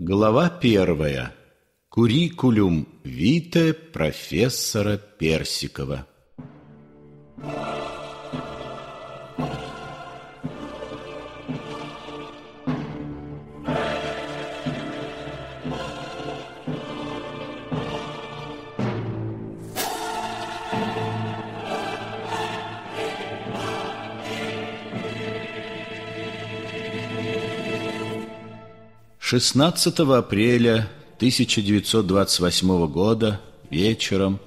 Глава первая. Куррикулум вите профессора Персикова. Thank 16 апреля 1928 года вечером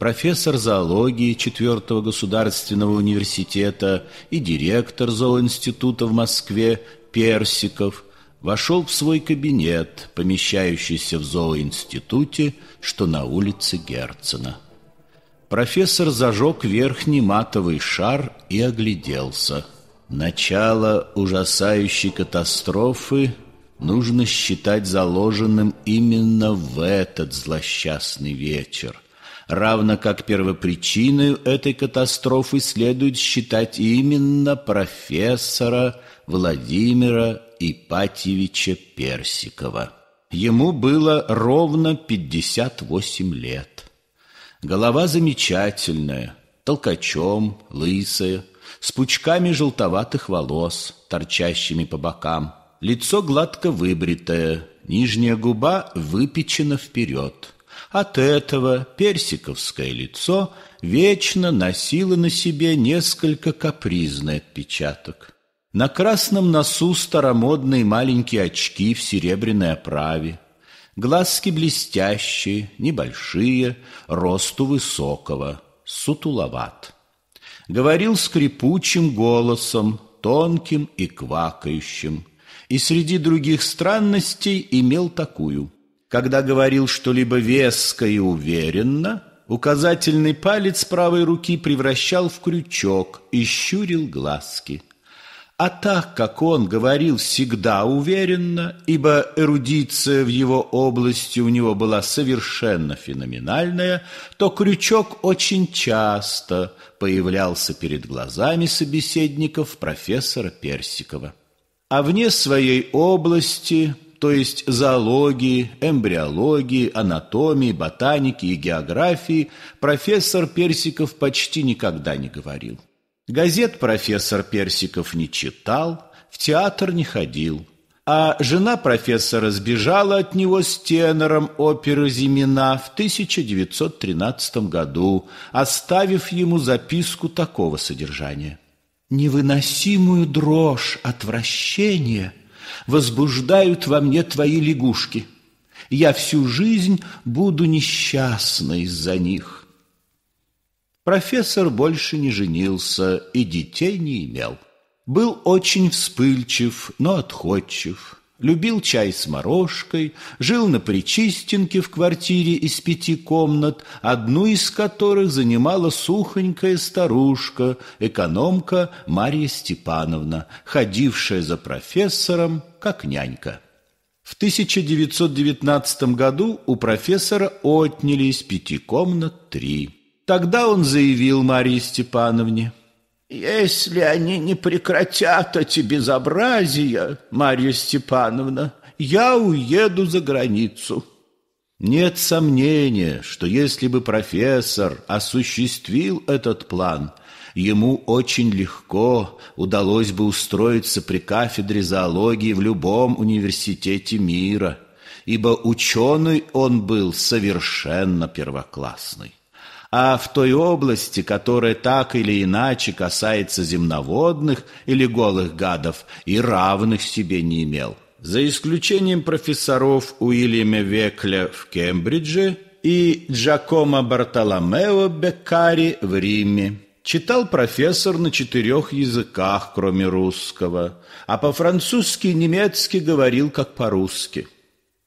профессор зоологии 4 государственного университета и директор зооинститута в Москве Персиков вошел в свой кабинет, помещающийся в зооинституте, что на улице Герцена. Профессор зажег верхний матовый шар и огляделся. Начало ужасающей катастрофы – нужно считать заложенным именно в этот злосчастный вечер. Равно как первопричиной этой катастрофы следует считать именно профессора Владимира Ипатьевича Персикова. Ему было ровно 58 лет. Голова замечательная, толкачом, лысая, с пучками желтоватых волос, торчащими по бокам – Лицо гладко выбритое, нижняя губа выпечена вперед. От этого персиковское лицо вечно носило на себе несколько капризный отпечаток. На красном носу старомодные маленькие очки в серебряной оправе. Глазки блестящие, небольшие, росту высокого, сутуловат. Говорил скрипучим голосом, тонким и квакающим и среди других странностей имел такую. Когда говорил что-либо веско и уверенно, указательный палец правой руки превращал в крючок и щурил глазки. А так как он говорил всегда уверенно, ибо эрудиция в его области у него была совершенно феноменальная, то крючок очень часто появлялся перед глазами собеседников профессора Персикова а вне своей области, то есть зоологии, эмбриологии, анатомии, ботаники и географии, профессор Персиков почти никогда не говорил. Газет профессор Персиков не читал, в театр не ходил. А жена профессора сбежала от него с тенором оперы «Зимина» в 1913 году, оставив ему записку такого содержания. Невыносимую дрожь отвращения возбуждают во мне твои лягушки. Я всю жизнь буду несчастна из-за них. Профессор больше не женился и детей не имел. Был очень вспыльчив, но отходчив любил чай с морожкой, жил на Причистенке в квартире из пяти комнат, одну из которых занимала сухонькая старушка, экономка Марья Степановна, ходившая за профессором как нянька. В 1919 году у профессора отняли из пяти комнат три. Тогда он заявил Марии Степановне – если они не прекратят эти безобразия, Марья Степановна, я уеду за границу. Нет сомнения, что если бы профессор осуществил этот план, ему очень легко удалось бы устроиться при кафедре зоологии в любом университете мира, ибо ученый он был совершенно первоклассный а в той области, которая так или иначе касается земноводных или голых гадов, и равных себе не имел. За исключением профессоров Уильяма Векля в Кембридже и Джакома Бартоломео Беккари в Риме. Читал профессор на четырех языках, кроме русского, а по-французски и немецки говорил как по-русски –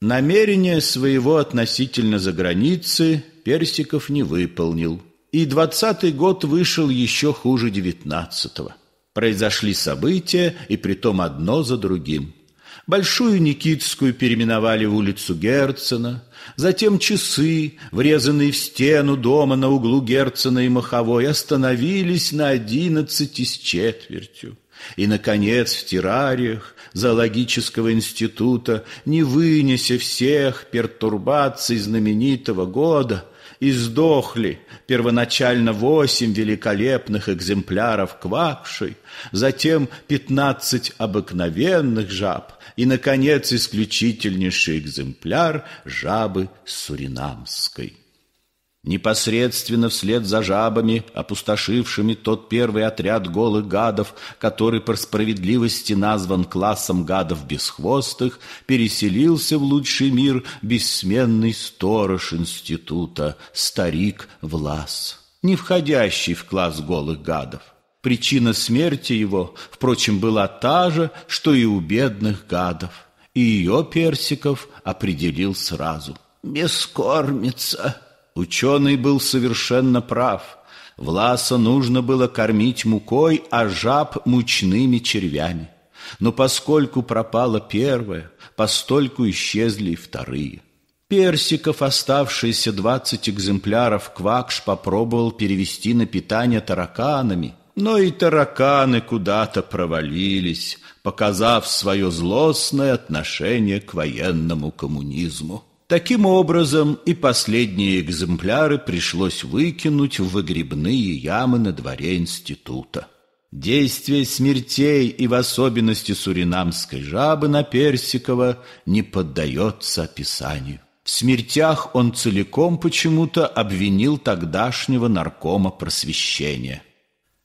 Намерение своего относительно заграницы Персиков не выполнил. И двадцатый год вышел еще хуже девятнадцатого. Произошли события, и притом одно за другим. Большую Никитскую переименовали в улицу Герцена, затем часы, врезанные в стену дома на углу Герцена и Маховой, остановились на одиннадцати с четвертью. И, наконец, в террариях зоологического института, не вынеся всех пертурбаций знаменитого года, издохли первоначально восемь великолепных экземпляров квакшей, затем пятнадцать обыкновенных жаб и, наконец, исключительнейший экземпляр жабы суринамской. Непосредственно вслед за жабами, опустошившими тот первый отряд голых гадов, который по справедливости назван классом гадов бесхвостых, переселился в лучший мир бессменный сторож института, старик Влас, не входящий в класс голых гадов. Причина смерти его, впрочем, была та же, что и у бедных гадов, и ее Персиков определил сразу. «Бескормица!» Ученый был совершенно прав. Власа нужно было кормить мукой, а жаб — мучными червями. Но поскольку пропало первое, постольку исчезли и вторые. Персиков оставшиеся двадцать экземпляров Квакш попробовал перевести на питание тараканами, но и тараканы куда-то провалились, показав свое злостное отношение к военному коммунизму. Таким образом, и последние экземпляры пришлось выкинуть в выгребные ямы на дворе института. Действие смертей и в особенности суринамской жабы на Персикова не поддается описанию. В смертях он целиком почему-то обвинил тогдашнего наркома просвещения.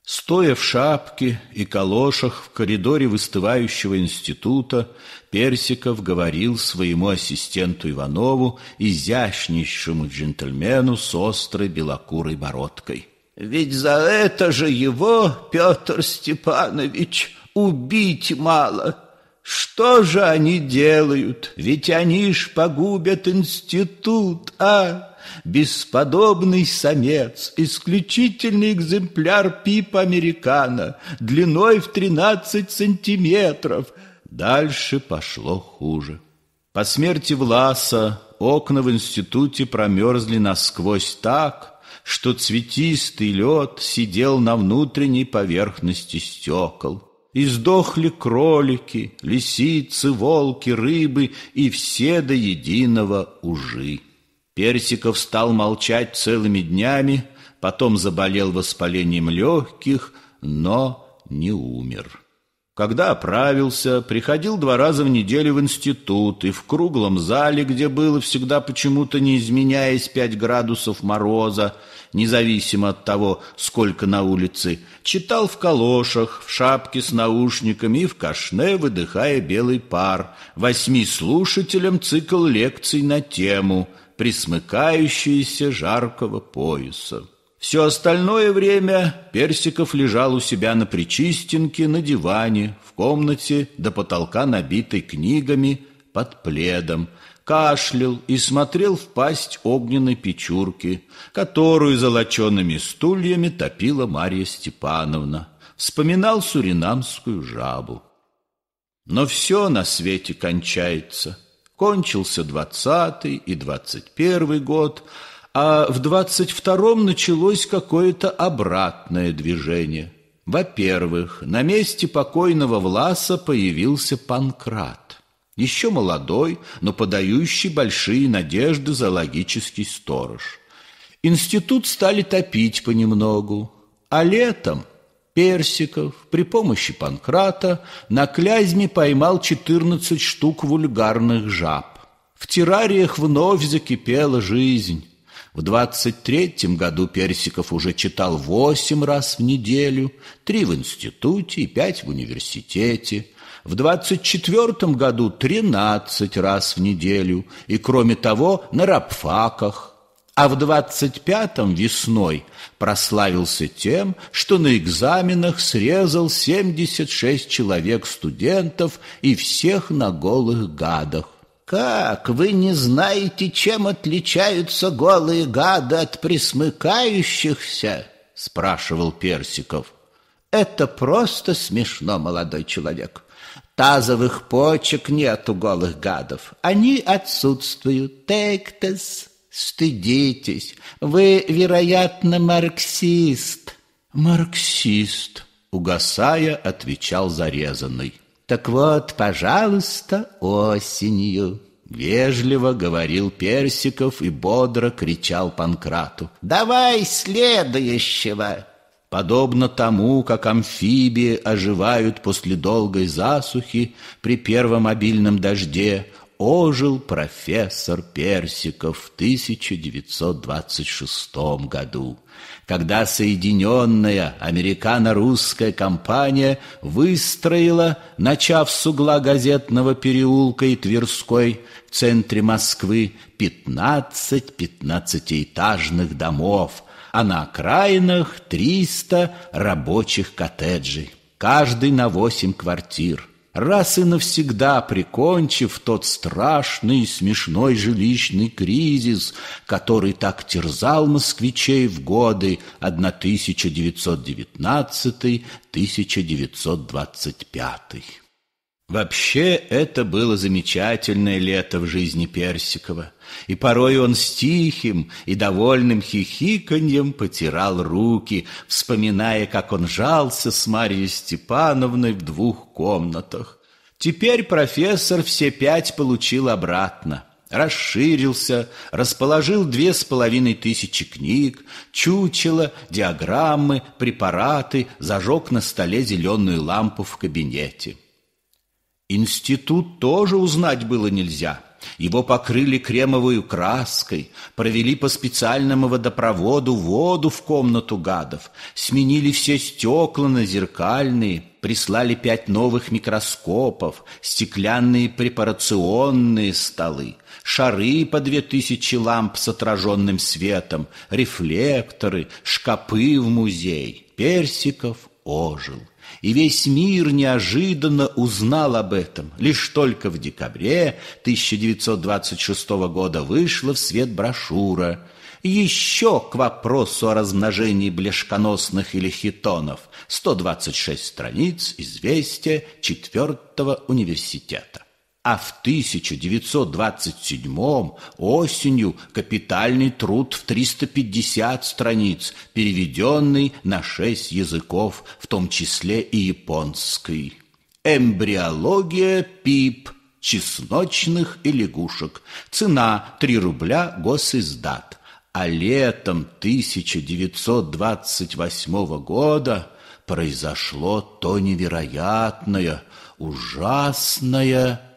Стоя в шапке и калошах в коридоре выстывающего института, Персиков говорил своему ассистенту Иванову, изящнейшему джентльмену с острой белокурой бородкой. «Ведь за это же его, Петр Степанович, убить мало!» Что же они делают? Ведь они ж погубят институт, а? Бесподобный самец, исключительный экземпляр пип американо, длиной в 13 сантиметров — Дальше пошло хуже. По смерти Власа окна в институте промерзли насквозь так, что цветистый лед сидел на внутренней поверхности стекол. Издохли кролики, лисицы, волки, рыбы и все до единого ужи. Персиков стал молчать целыми днями, потом заболел воспалением легких, но не умер. Когда оправился, приходил два раза в неделю в институт и в круглом зале, где было всегда почему-то, не изменяясь, пять градусов мороза, независимо от того, сколько на улице, читал в калошах, в шапке с наушниками и в кашне, выдыхая белый пар, восьми слушателям цикл лекций на тему «Присмыкающиеся жаркого пояса». Все остальное время Персиков лежал у себя на причистенке, на диване, в комнате, до потолка набитой книгами, под пледом, кашлял и смотрел в пасть огненной печурки, которую золочеными стульями топила Марья Степановна, вспоминал суринамскую жабу. Но все на свете кончается. Кончился двадцатый и двадцать первый год — а в 22-м началось какое-то обратное движение. Во-первых, на месте покойного Власа появился Панкрат, еще молодой, но подающий большие надежды за логический сторож. Институт стали топить понемногу, а летом Персиков при помощи Панкрата на Клязьме поймал 14 штук вульгарных жаб. В террариях вновь закипела жизнь. В двадцать третьем году Персиков уже читал восемь раз в неделю, три в институте и пять в университете. В двадцать четвертом году тринадцать раз в неделю и, кроме того, на рабфаках. А в двадцать пятом весной прославился тем, что на экзаменах срезал семьдесят шесть человек студентов и всех на голых гадах. «Как вы не знаете, чем отличаются голые гады от присмыкающихся?» — спрашивал Персиков. «Это просто смешно, молодой человек. Тазовых почек нет у голых гадов. Они отсутствуют. Тектес, стыдитесь. Вы, вероятно, марксист». «Марксист», — угасая, отвечал зарезанный. Так вот, пожалуйста, осенью. Вежливо говорил Персиков и бодро кричал Панкрату. «Давай следующего!» Подобно тому, как амфибии оживают после долгой засухи при первом обильном дожде, ожил профессор Персиков в 1926 году когда Соединенная Американо-Русская компания выстроила, начав с угла газетного переулка и Тверской в центре Москвы, 15 пятнадцатиэтажных домов, а на окраинах 300 рабочих коттеджей, каждый на 8 квартир раз и навсегда прикончив тот страшный и смешной жилищный кризис, который так терзал москвичей в годы 1919-1925. Вообще, это было замечательное лето в жизни Персикова – и порой он с тихим и довольным хихиканьем потирал руки, вспоминая, как он жался с Марией Степановной в двух комнатах. Теперь профессор все пять получил обратно. Расширился, расположил две с половиной тысячи книг, чучело, диаграммы, препараты, зажег на столе зеленую лампу в кабинете. Институт тоже узнать было нельзя — его покрыли кремовой краской, провели по специальному водопроводу воду в комнату гадов, сменили все стекла на зеркальные, прислали пять новых микроскопов, стеклянные препарационные столы, шары по две тысячи ламп с отраженным светом, рефлекторы, шкапы в музей. Персиков ожил и весь мир неожиданно узнал об этом. Лишь только в декабре 1926 года вышла в свет брошюра еще к вопросу о размножении блешконосных или хитонов. 126 страниц, известия 4 университета. А в 1927 осенью капитальный труд в 350 страниц, переведенный на шесть языков, в том числе и японский. Эмбриология пип чесночных и лягушек. Цена 3 рубля госиздат. А летом 1928 года произошло то невероятное, ужасное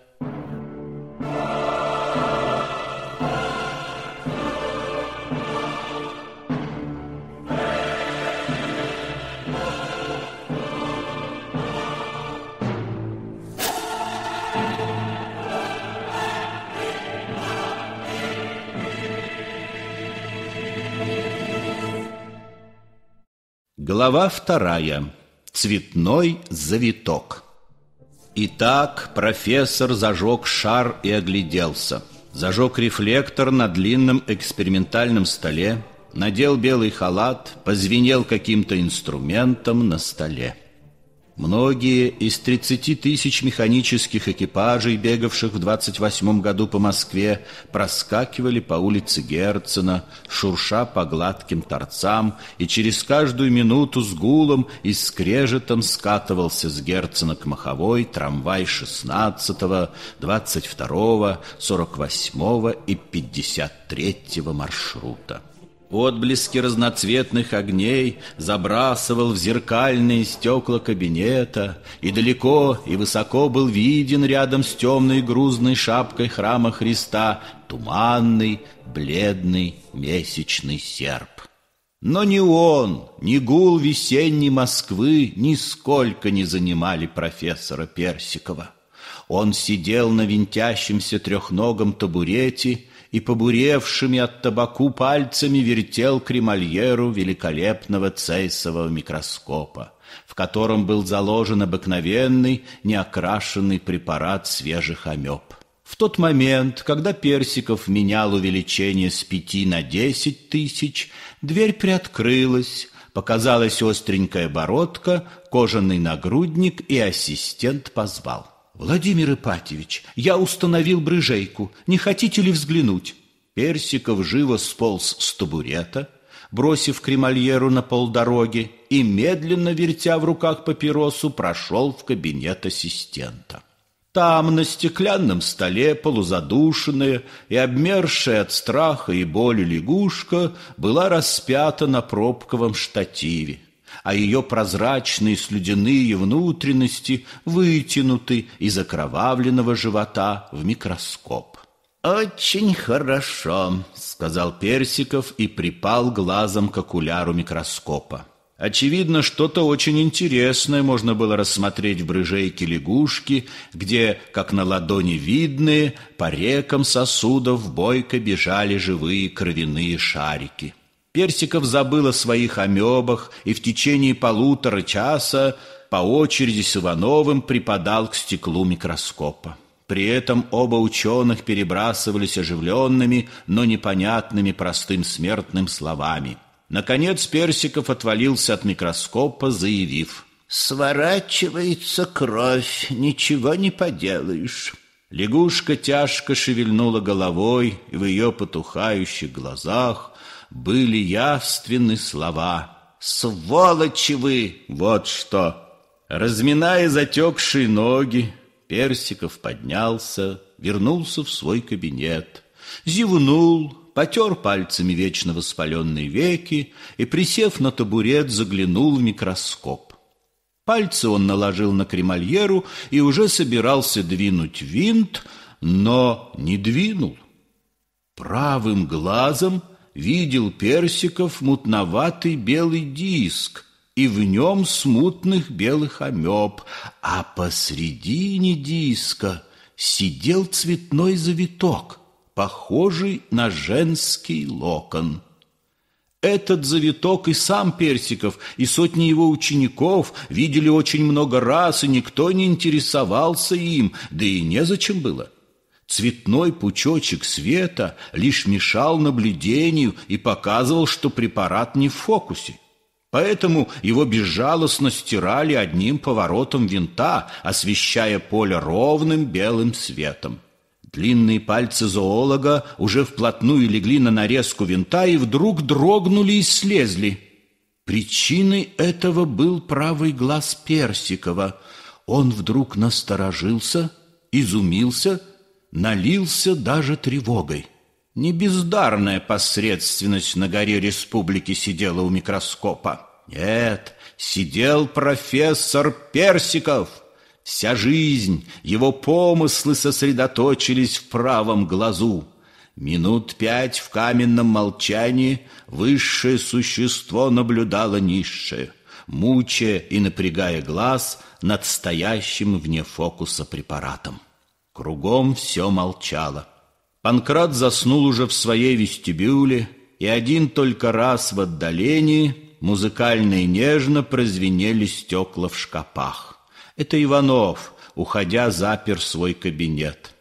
Глава вторая. Цветной завиток. Итак, профессор зажег шар и огляделся. Зажег рефлектор на длинном экспериментальном столе, надел белый халат, позвенел каким-то инструментом на столе. Многие из 30 тысяч механических экипажей, бегавших в 28 году по Москве, проскакивали по улице Герцена, шурша по гладким торцам, и через каждую минуту с гулом и скрежетом скатывался с Герцена к Маховой трамвай 16, 22, 48 и 53 маршрута. Отблески разноцветных огней забрасывал в зеркальные стекла кабинета, и далеко и высоко был виден рядом с темной грузной шапкой храма Христа туманный, бледный месячный серп. Но ни он, ни гул весенней Москвы нисколько не занимали профессора Персикова. Он сидел на винтящемся трехногом табурете и побуревшими от табаку пальцами вертел кремольеру великолепного цейсового микроскопа, в котором был заложен обыкновенный неокрашенный препарат свежих амеб. В тот момент, когда Персиков менял увеличение с пяти на десять тысяч, дверь приоткрылась, показалась остренькая бородка, кожаный нагрудник, и ассистент позвал. «Владимир Ипатьевич, я установил брыжейку. Не хотите ли взглянуть?» Персиков живо сполз с табурета, бросив кремальеру на полдороги и, медленно вертя в руках папиросу, прошел в кабинет ассистента. Там, на стеклянном столе, полузадушенная и обмершая от страха и боли лягушка была распята на пробковом штативе а ее прозрачные слюдяные внутренности вытянуты из окровавленного живота в микроскоп. «Очень хорошо», — сказал Персиков и припал глазом к окуляру микроскопа. Очевидно, что-то очень интересное можно было рассмотреть в брыжейке лягушки, где, как на ладони видные, по рекам сосудов бойко бежали живые кровяные шарики. Персиков забыл о своих амебах и в течение полутора часа по очереди с Ивановым припадал к стеклу микроскопа. При этом оба ученых перебрасывались оживленными, но непонятными простым смертным словами. Наконец Персиков отвалился от микроскопа, заявив «Сворачивается кровь, ничего не поделаешь». Лягушка тяжко шевельнула головой, и в ее потухающих глазах были явственны слова «Сволочи вы!» Вот что! Разминая затекшие ноги, Персиков поднялся, вернулся в свой кабинет, зевнул, потер пальцами вечно воспаленные веки и, присев на табурет, заглянул в микроскоп. Пальцы он наложил на кремальеру и уже собирался двинуть винт, но не двинул. Правым глазом видел персиков мутноватый белый диск, и в нем смутных белых амеб, а посредине диска сидел цветной завиток, похожий на женский локон. Этот завиток и сам Персиков, и сотни его учеников видели очень много раз, и никто не интересовался им, да и незачем было. Цветной пучочек света лишь мешал наблюдению и показывал, что препарат не в фокусе. Поэтому его безжалостно стирали одним поворотом винта, освещая поле ровным белым светом. Длинные пальцы зоолога уже вплотную легли на нарезку винта и вдруг дрогнули и слезли. Причиной этого был правый глаз Персикова. Он вдруг насторожился, изумился — налился даже тревогой. Не бездарная посредственность на горе республики сидела у микроскопа. Нет, сидел профессор Персиков. Вся жизнь, его помыслы сосредоточились в правом глазу. Минут пять в каменном молчании высшее существо наблюдало низшее, мучая и напрягая глаз над стоящим вне фокуса препаратом. Кругом все молчало. Панкрат заснул уже в своей вестибюле, и один только раз в отдалении музыкально и нежно прозвенели стекла в шкапах. Это Иванов, уходя, запер свой кабинет.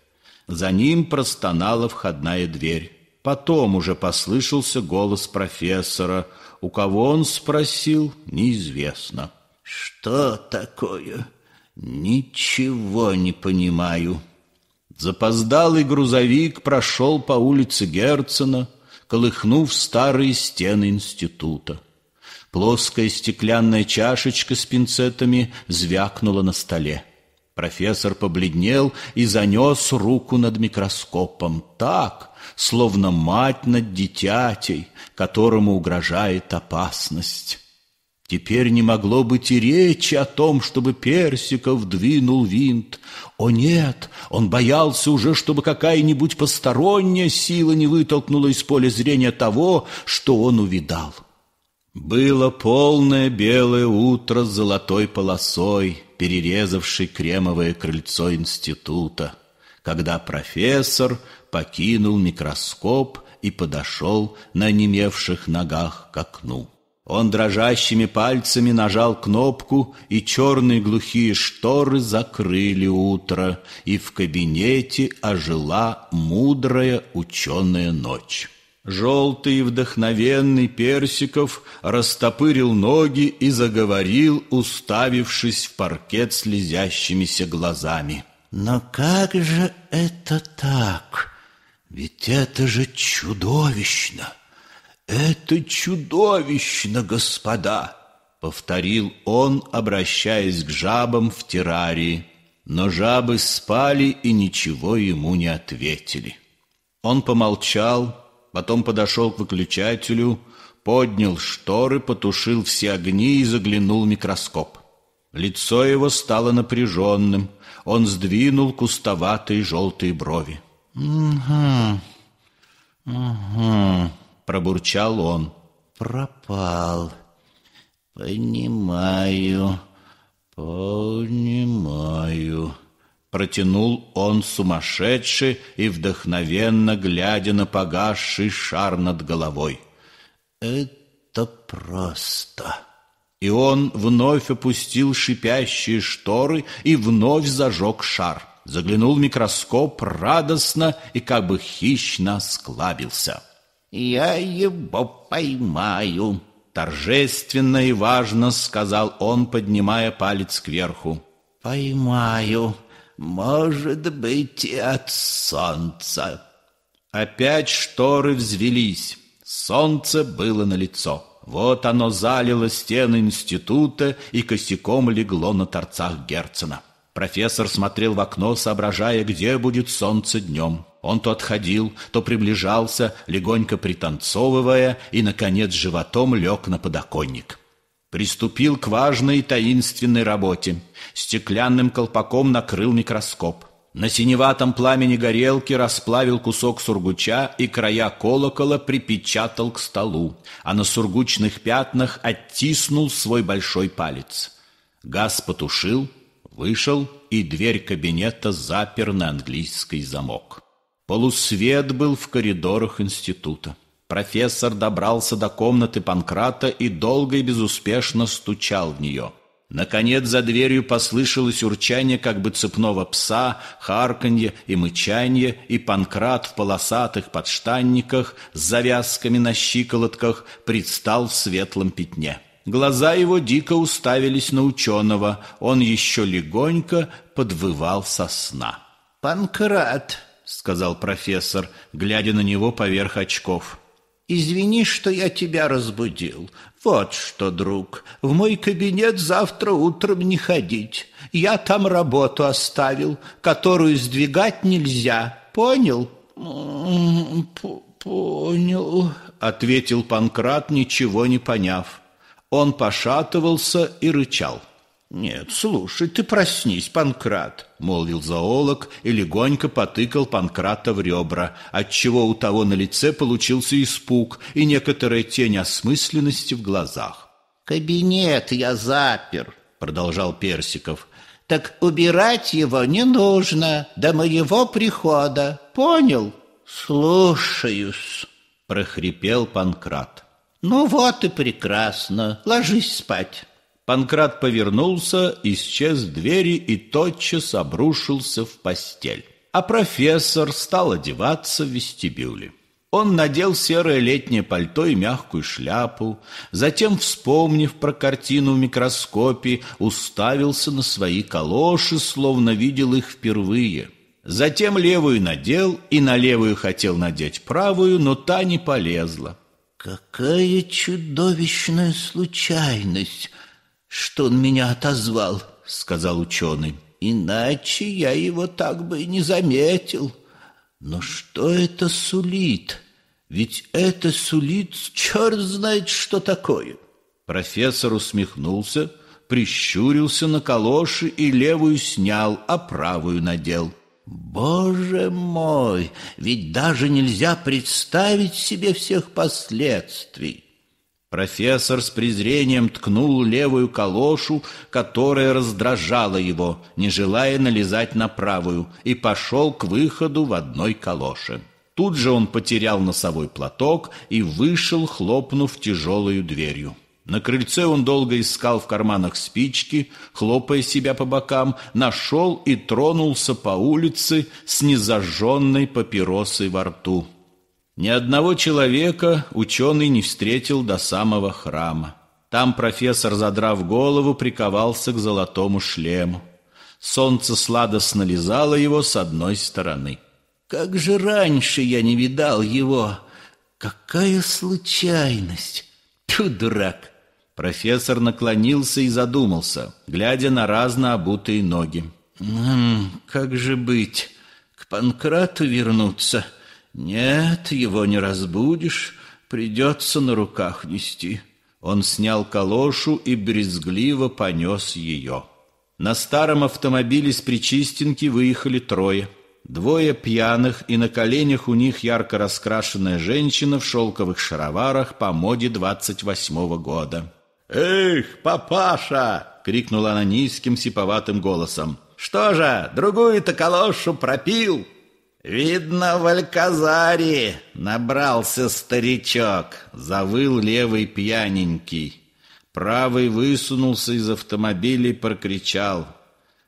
За ним простонала входная дверь. Потом уже послышался голос профессора. У кого он спросил, неизвестно. «Что такое? Ничего не понимаю». Запоздалый грузовик прошел по улице Герцена, колыхнув старые стены института. Плоская стеклянная чашечка с пинцетами звякнула на столе. Профессор побледнел и занес руку над микроскопом так, словно мать над дитятей, которому угрожает опасность. Теперь не могло быть и речи о том, чтобы Персиков двинул винт. О нет, он боялся уже, чтобы какая-нибудь посторонняя сила не вытолкнула из поля зрения того, что он увидал. Было полное белое утро с золотой полосой, перерезавшей кремовое крыльцо института, когда профессор покинул микроскоп и подошел на немевших ногах к окну. Он дрожащими пальцами нажал кнопку, и черные глухие шторы закрыли утро, и в кабинете ожила мудрая ученая ночь. Желтый и вдохновенный Персиков растопырил ноги и заговорил, уставившись в паркет слезящимися глазами. «Но как же это так? Ведь это же чудовищно!» «Это чудовищно, господа!» — повторил он, обращаясь к жабам в террарии. Но жабы спали и ничего ему не ответили. Он помолчал, потом подошел к выключателю, поднял шторы, потушил все огни и заглянул в микроскоп. Лицо его стало напряженным. Он сдвинул кустоватые желтые брови. «Угу, угу», пробурчал он. «Пропал. Понимаю, понимаю». Протянул он сумасшедший и вдохновенно глядя на погасший шар над головой. «Это просто!» И он вновь опустил шипящие шторы и вновь зажег шар. Заглянул в микроскоп радостно и как бы хищно склабился. «Я его поймаю», — торжественно и важно сказал он, поднимая палец кверху. «Поймаю. Может быть, и от солнца». Опять шторы взвелись. Солнце было на лицо. Вот оно залило стены института и косяком легло на торцах Герцена. Профессор смотрел в окно, соображая, где будет солнце днем. Он то отходил, то приближался, легонько пританцовывая, и, наконец, животом лег на подоконник. Приступил к важной таинственной работе. Стеклянным колпаком накрыл микроскоп. На синеватом пламени горелки расплавил кусок сургуча и края колокола припечатал к столу, а на сургучных пятнах оттиснул свой большой палец. Газ потушил, вышел, и дверь кабинета запер на английский замок. Полусвет был в коридорах института. Профессор добрался до комнаты Панкрата и долго и безуспешно стучал в нее. Наконец за дверью послышалось урчание как бы цепного пса, харканье и мычание, и Панкрат в полосатых подштанниках с завязками на щиколотках предстал в светлом пятне. Глаза его дико уставились на ученого, он еще легонько подвывал со сна. «Панкрат!» — сказал профессор, глядя на него поверх очков. «Извини, что я тебя разбудил. Вот что, друг, в мой кабинет завтра утром не ходить. Я там работу оставил, которую сдвигать нельзя. Понял?» м-м, «Понял», — ответил Панкрат, ничего не поняв. Он пошатывался и рычал. — «Нет, слушай, ты проснись, Панкрат», — молвил зоолог и легонько потыкал Панкрата в ребра, отчего у того на лице получился испуг и некоторая тень осмысленности в глазах. «Кабинет я запер», — продолжал Персиков. «Так убирать его не нужно до моего прихода, понял?» «Слушаюсь», — прохрипел Панкрат. «Ну вот и прекрасно, ложись спать». Панкрат повернулся, исчез двери и тотчас обрушился в постель. А профессор стал одеваться в вестибюле. Он надел серое летнее пальто и мягкую шляпу, затем, вспомнив про картину в микроскопе, уставился на свои калоши, словно видел их впервые. Затем левую надел и на левую хотел надеть правую, но та не полезла. «Какая чудовищная случайность!» что он меня отозвал», — сказал ученый. «Иначе я его так бы и не заметил. Но что это сулит? Ведь это сулит черт знает что такое». Профессор усмехнулся, прищурился на калоши и левую снял, а правую надел. Боже мой, ведь даже нельзя представить себе всех последствий. Профессор с презрением ткнул левую калошу, которая раздражала его, не желая налезать на правую, и пошел к выходу в одной калоше. Тут же он потерял носовой платок и вышел, хлопнув тяжелую дверью. На крыльце он долго искал в карманах спички, хлопая себя по бокам, нашел и тронулся по улице с незажженной папиросой во рту. Ни одного человека ученый не встретил до самого храма. Там профессор, задрав голову, приковался к золотому шлему. Солнце сладостно лизало его с одной стороны. «Как же раньше я не видал его! Какая случайность! Тю, дурак!» Профессор наклонился и задумался, глядя на разно обутые ноги. «М -м, как же быть? К Панкрату вернуться?» Нет, его не разбудишь, придется на руках нести. Он снял калошу и брезгливо понес ее. На старом автомобиле с причистинки выехали трое. Двое пьяных, и на коленях у них ярко раскрашенная женщина в шелковых шароварах по моде двадцать восьмого года. «Эх, папаша!» — крикнула она низким сиповатым голосом. «Что же, другую-то калошу пропил!» «Видно, в Альказаре набрался старичок», — завыл левый пьяненький. Правый высунулся из автомобиля и прокричал.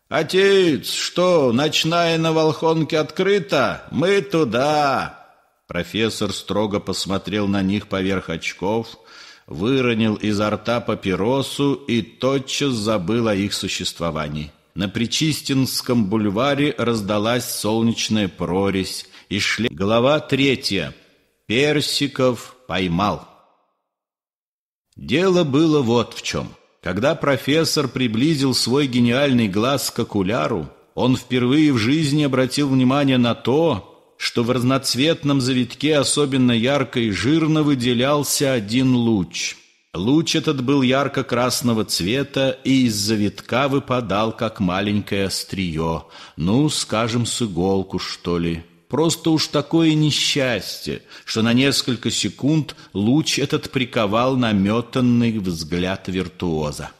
«Отец, что, ночная на Волхонке открыта? Мы туда!» Профессор строго посмотрел на них поверх очков, выронил изо рта папиросу и тотчас забыл о их существовании. На Причистинском бульваре раздалась солнечная прорезь, и шли... Глава третья. Персиков поймал. Дело было вот в чем. Когда профессор приблизил свой гениальный глаз к окуляру, он впервые в жизни обратил внимание на то, что в разноцветном завитке особенно ярко и жирно выделялся один луч – Луч этот был ярко-красного цвета и из завитка выпадал, как маленькое острие, ну, скажем, с иголку, что ли. Просто уж такое несчастье, что на несколько секунд луч этот приковал наметанный взгляд виртуоза.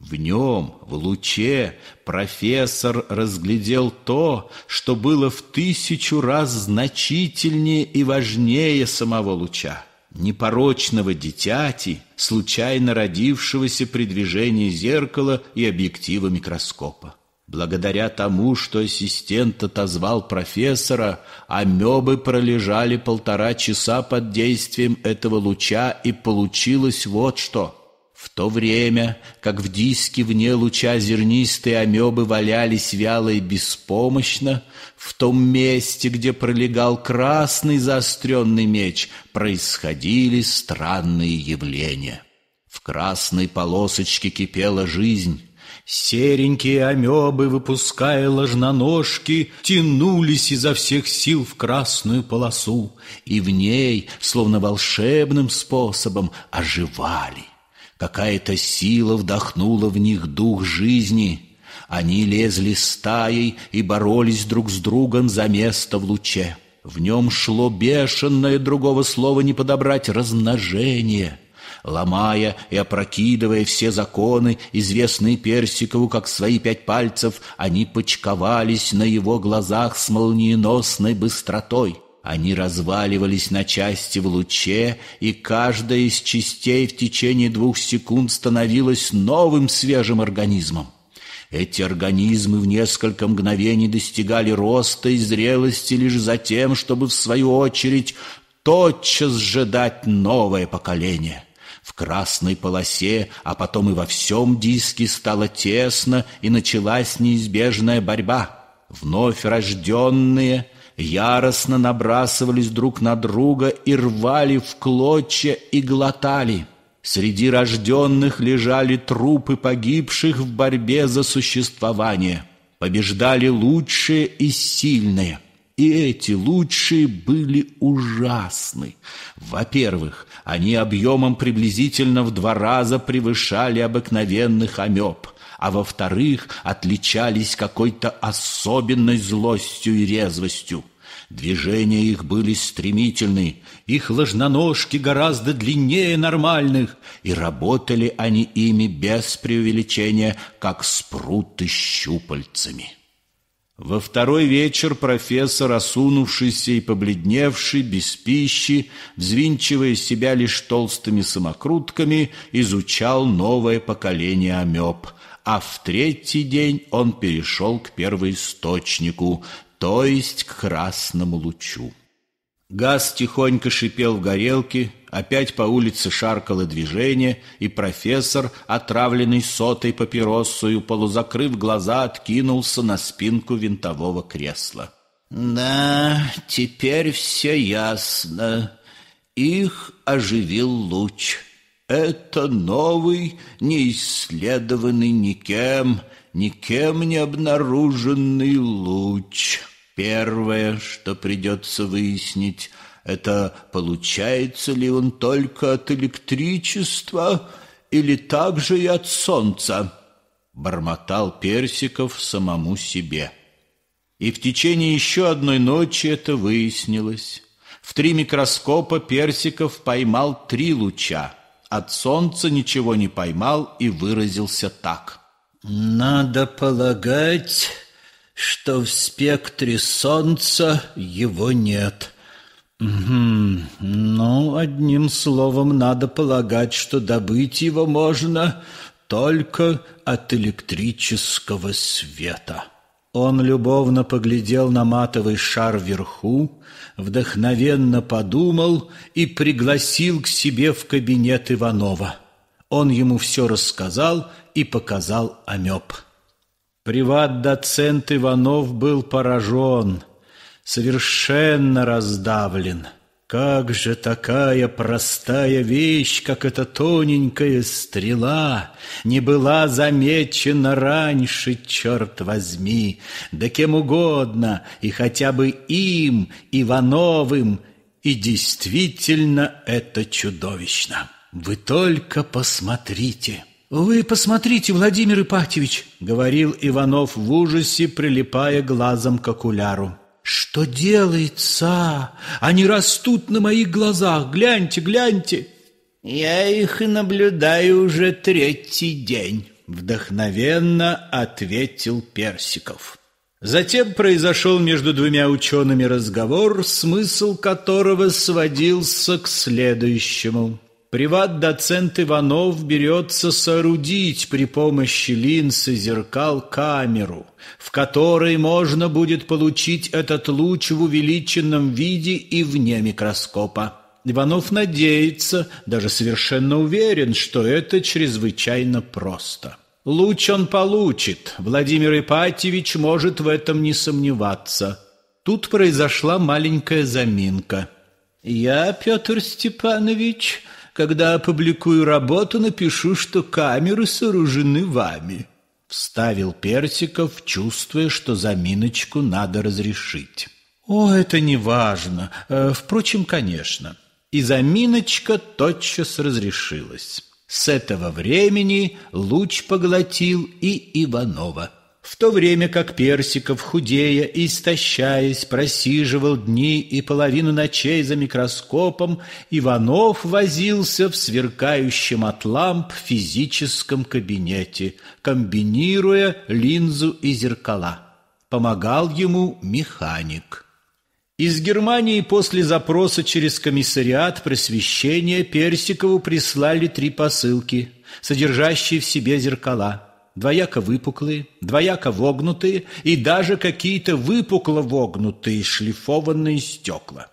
В нем, в луче, профессор разглядел то, что было в тысячу раз значительнее и важнее самого луча непорочного дитяти, случайно родившегося при движении зеркала и объектива микроскопа. Благодаря тому, что ассистент отозвал профессора, амебы пролежали полтора часа под действием этого луча, и получилось вот что. В то время, как в диске вне луча зернистые амебы валялись вяло и беспомощно, в том месте, где пролегал красный заостренный меч, происходили странные явления. В красной полосочке кипела жизнь. Серенькие амебы, выпуская ложноножки, тянулись изо всех сил в красную полосу, и в ней, словно волшебным способом, оживали. Какая-то сила вдохнула в них дух жизни — они лезли стаей и боролись друг с другом за место в луче. В нем шло бешеное, другого слова не подобрать, размножение. Ломая и опрокидывая все законы, известные Персикову как свои пять пальцев, они почковались на его глазах с молниеносной быстротой. Они разваливались на части в луче, и каждая из частей в течение двух секунд становилась новым свежим организмом. Эти организмы в несколько мгновений достигали роста и зрелости лишь за тем, чтобы, в свою очередь, тотчас же дать новое поколение. В красной полосе, а потом и во всем диске стало тесно, и началась неизбежная борьба. Вновь рожденные – яростно набрасывались друг на друга и рвали в клочья и глотали – Среди рожденных лежали трупы погибших в борьбе за существование. Побеждали лучшие и сильные. И эти лучшие были ужасны. Во-первых, они объемом приблизительно в два раза превышали обыкновенных амеб – а во-вторых, отличались какой-то особенной злостью и резвостью. Движения их были стремительны, их ложноножки гораздо длиннее нормальных, и работали они ими без преувеличения, как спруты щупальцами. Во второй вечер профессор, осунувшийся и побледневший, без пищи, взвинчивая себя лишь толстыми самокрутками, изучал новое поколение амеб, а в третий день он перешел к первоисточнику, то есть к красному лучу. Газ тихонько шипел в горелке, опять по улице шаркало движение, и профессор, отравленный сотой папироссою, полузакрыв глаза, откинулся на спинку винтового кресла. «Да, теперь все ясно. Их оживил луч. Это новый, неисследованный никем, никем не обнаруженный луч». Первое, что придется выяснить, это получается ли он только от электричества или также и от солнца, бормотал Персиков самому себе. И в течение еще одной ночи это выяснилось. В три микроскопа Персиков поймал три луча. От солнца ничего не поймал и выразился так. «Надо полагать...» что в спектре солнца его нет. Угу. Ну, одним словом, надо полагать, что добыть его можно только от электрического света. Он любовно поглядел на матовый шар вверху, вдохновенно подумал и пригласил к себе в кабинет Иванова. Он ему все рассказал и показал амеб. Приват-доцент Иванов был поражен, совершенно раздавлен. Как же такая простая вещь, как эта тоненькая стрела, не была замечена раньше, черт возьми, да кем угодно, и хотя бы им, Ивановым, и действительно это чудовищно. Вы только посмотрите!» «Вы посмотрите, Владимир Ипатьевич!» — говорил Иванов в ужасе, прилипая глазом к окуляру. «Что делается? Они растут на моих глазах! Гляньте, гляньте!» «Я их и наблюдаю уже третий день», — вдохновенно ответил Персиков. Затем произошел между двумя учеными разговор, смысл которого сводился к следующему. Приват-доцент Иванов берется соорудить при помощи линзы зеркал камеру, в которой можно будет получить этот луч в увеличенном виде и вне микроскопа. Иванов надеется, даже совершенно уверен, что это чрезвычайно просто. Луч он получит, Владимир Ипатьевич может в этом не сомневаться. Тут произошла маленькая заминка. «Я, Петр Степанович...» Когда опубликую работу, напишу, что камеры сооружены вами». Вставил Персиков, чувствуя, что заминочку надо разрешить. «О, это не важно. Э, впрочем, конечно». И заминочка тотчас разрешилась. С этого времени луч поглотил и Иванова в то время как Персиков, худея и истощаясь, просиживал дни и половину ночей за микроскопом, Иванов возился в сверкающем от ламп физическом кабинете, комбинируя линзу и зеркала. Помогал ему механик. Из Германии после запроса через комиссариат просвещения Персикову прислали три посылки, содержащие в себе зеркала – двояко выпуклые, двояко вогнутые и даже какие-то выпукло вогнутые шлифованные стекла.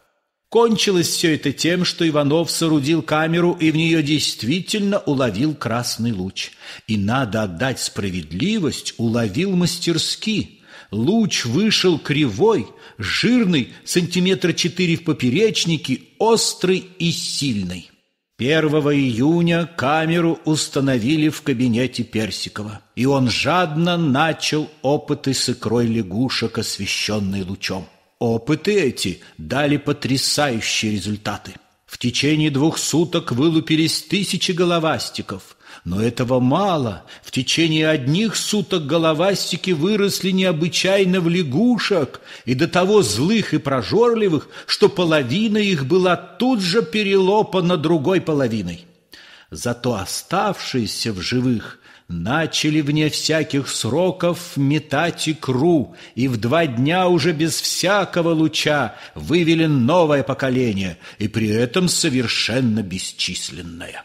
Кончилось все это тем, что Иванов соорудил камеру и в нее действительно уловил красный луч. И надо отдать справедливость, уловил мастерски. Луч вышел кривой, жирный, сантиметра четыре в поперечнике, острый и сильный. 1 июня камеру установили в кабинете Персикова, и он жадно начал опыты с икрой лягушек, освещенной лучом. Опыты эти дали потрясающие результаты. В течение двух суток вылупились тысячи головастиков, но этого мало. В течение одних суток головастики выросли необычайно в лягушек, и до того злых и прожорливых, что половина их была тут же перелопана другой половиной. Зато оставшиеся в живых начали вне всяких сроков метать икру, и в два дня уже без всякого луча вывели новое поколение, и при этом совершенно бесчисленное.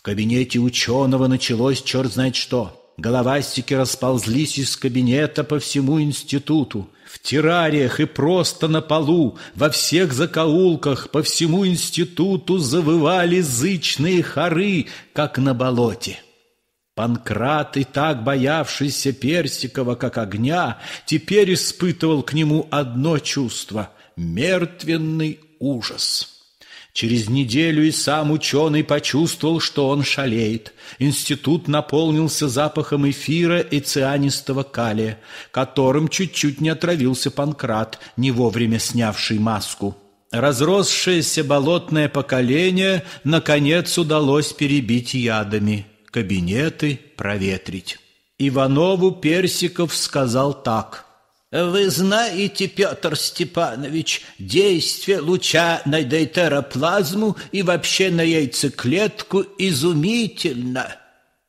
В кабинете ученого началось черт знает что. Головастики расползлись из кабинета по всему институту. В террариях и просто на полу, во всех закоулках, по всему институту завывали зычные хоры, как на болоте. Панкрат, и так боявшийся Персикова как огня, теперь испытывал к нему одно чувство — мертвенный ужас. Через неделю и сам ученый почувствовал, что он шалеет. Институт наполнился запахом эфира и цианистого калия, которым чуть-чуть не отравился Панкрат, не вовремя снявший маску. Разросшееся болотное поколение, наконец, удалось перебить ядами, кабинеты проветрить. Иванову Персиков сказал так – вы знаете, Петр Степанович, действие луча на дейтероплазму и вообще на яйцеклетку изумительно.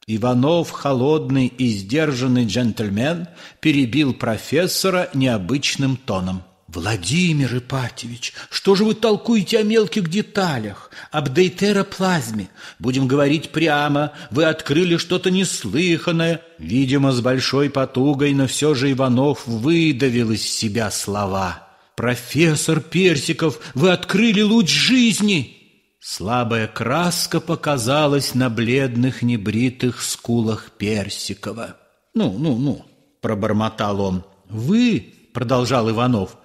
Иванов, холодный и сдержанный джентльмен, перебил профессора необычным тоном. Владимир Ипатьевич, что же вы толкуете о мелких деталях, об дейтероплазме? Будем говорить прямо, вы открыли что-то неслыханное. Видимо, с большой потугой, но все же Иванов выдавил из себя слова. Профессор Персиков, вы открыли луч жизни. Слабая краска показалась на бледных небритых скулах Персикова. Ну, ну, ну, пробормотал он. Вы, продолжал Иванов,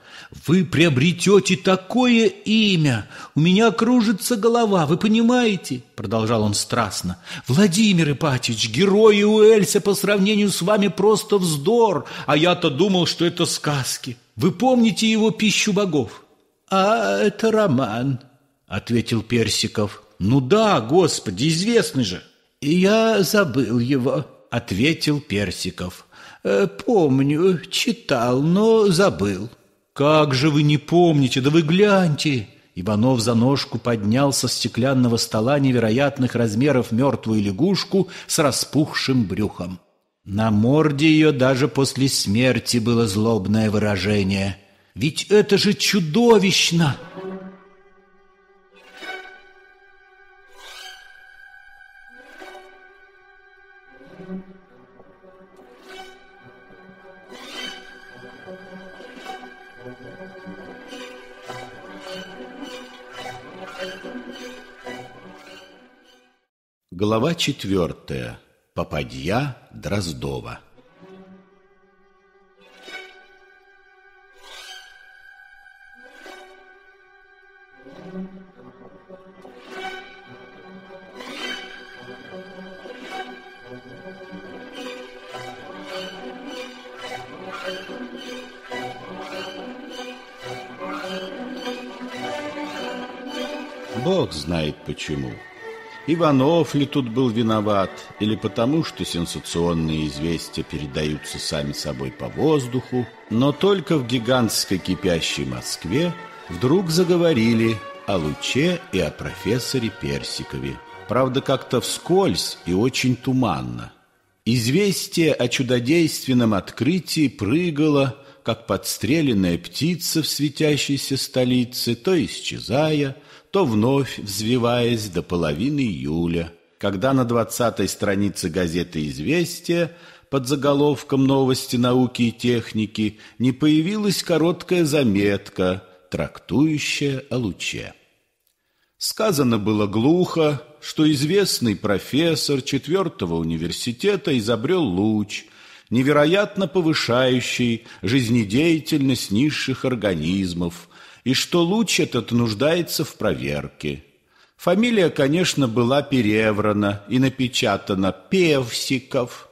вы приобретете такое имя! У меня кружится голова, вы понимаете?» Продолжал он страстно. «Владимир Ипатич, герои Уэльса по сравнению с вами просто вздор, а я-то думал, что это сказки. Вы помните его «Пищу богов»?» «А это роман», — ответил Персиков. «Ну да, господи, известный же!» «Я забыл его», — ответил Персиков. «Э, «Помню, читал, но забыл». «Как же вы не помните? Да вы гляньте!» Иванов за ножку поднял со стеклянного стола невероятных размеров мертвую лягушку с распухшим брюхом. На морде ее даже после смерти было злобное выражение. «Ведь это же чудовищно!» Глава четвертая. Попадья Дроздова. Бог знает почему. Почему? Иванов ли тут был виноват, или потому, что сенсационные известия передаются сами собой по воздуху, но только в гигантской кипящей Москве вдруг заговорили о Луче и о профессоре Персикове. Правда, как-то вскользь и очень туманно. Известие о чудодейственном открытии прыгало, как подстреленная птица в светящейся столице, то исчезая, то вновь взвиваясь до половины июля, когда на двадцатой странице газеты «Известия» под заголовком «Новости науки и техники» не появилась короткая заметка, трактующая о луче. Сказано было глухо, что известный профессор четвертого университета изобрел луч, невероятно повышающий жизнедеятельность низших организмов – и что луч этот нуждается в проверке. Фамилия, конечно, была переврана и напечатана «Певсиков».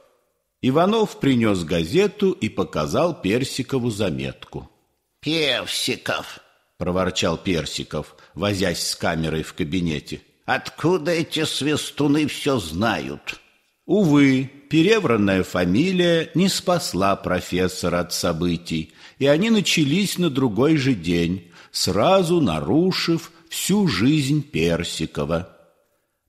Иванов принес газету и показал Персикову заметку. «Певсиков», — проворчал Персиков, возясь с камерой в кабинете. «Откуда эти свистуны все знают?» Увы, перевранная фамилия не спасла профессора от событий, и они начались на другой же день, сразу нарушив всю жизнь Персикова.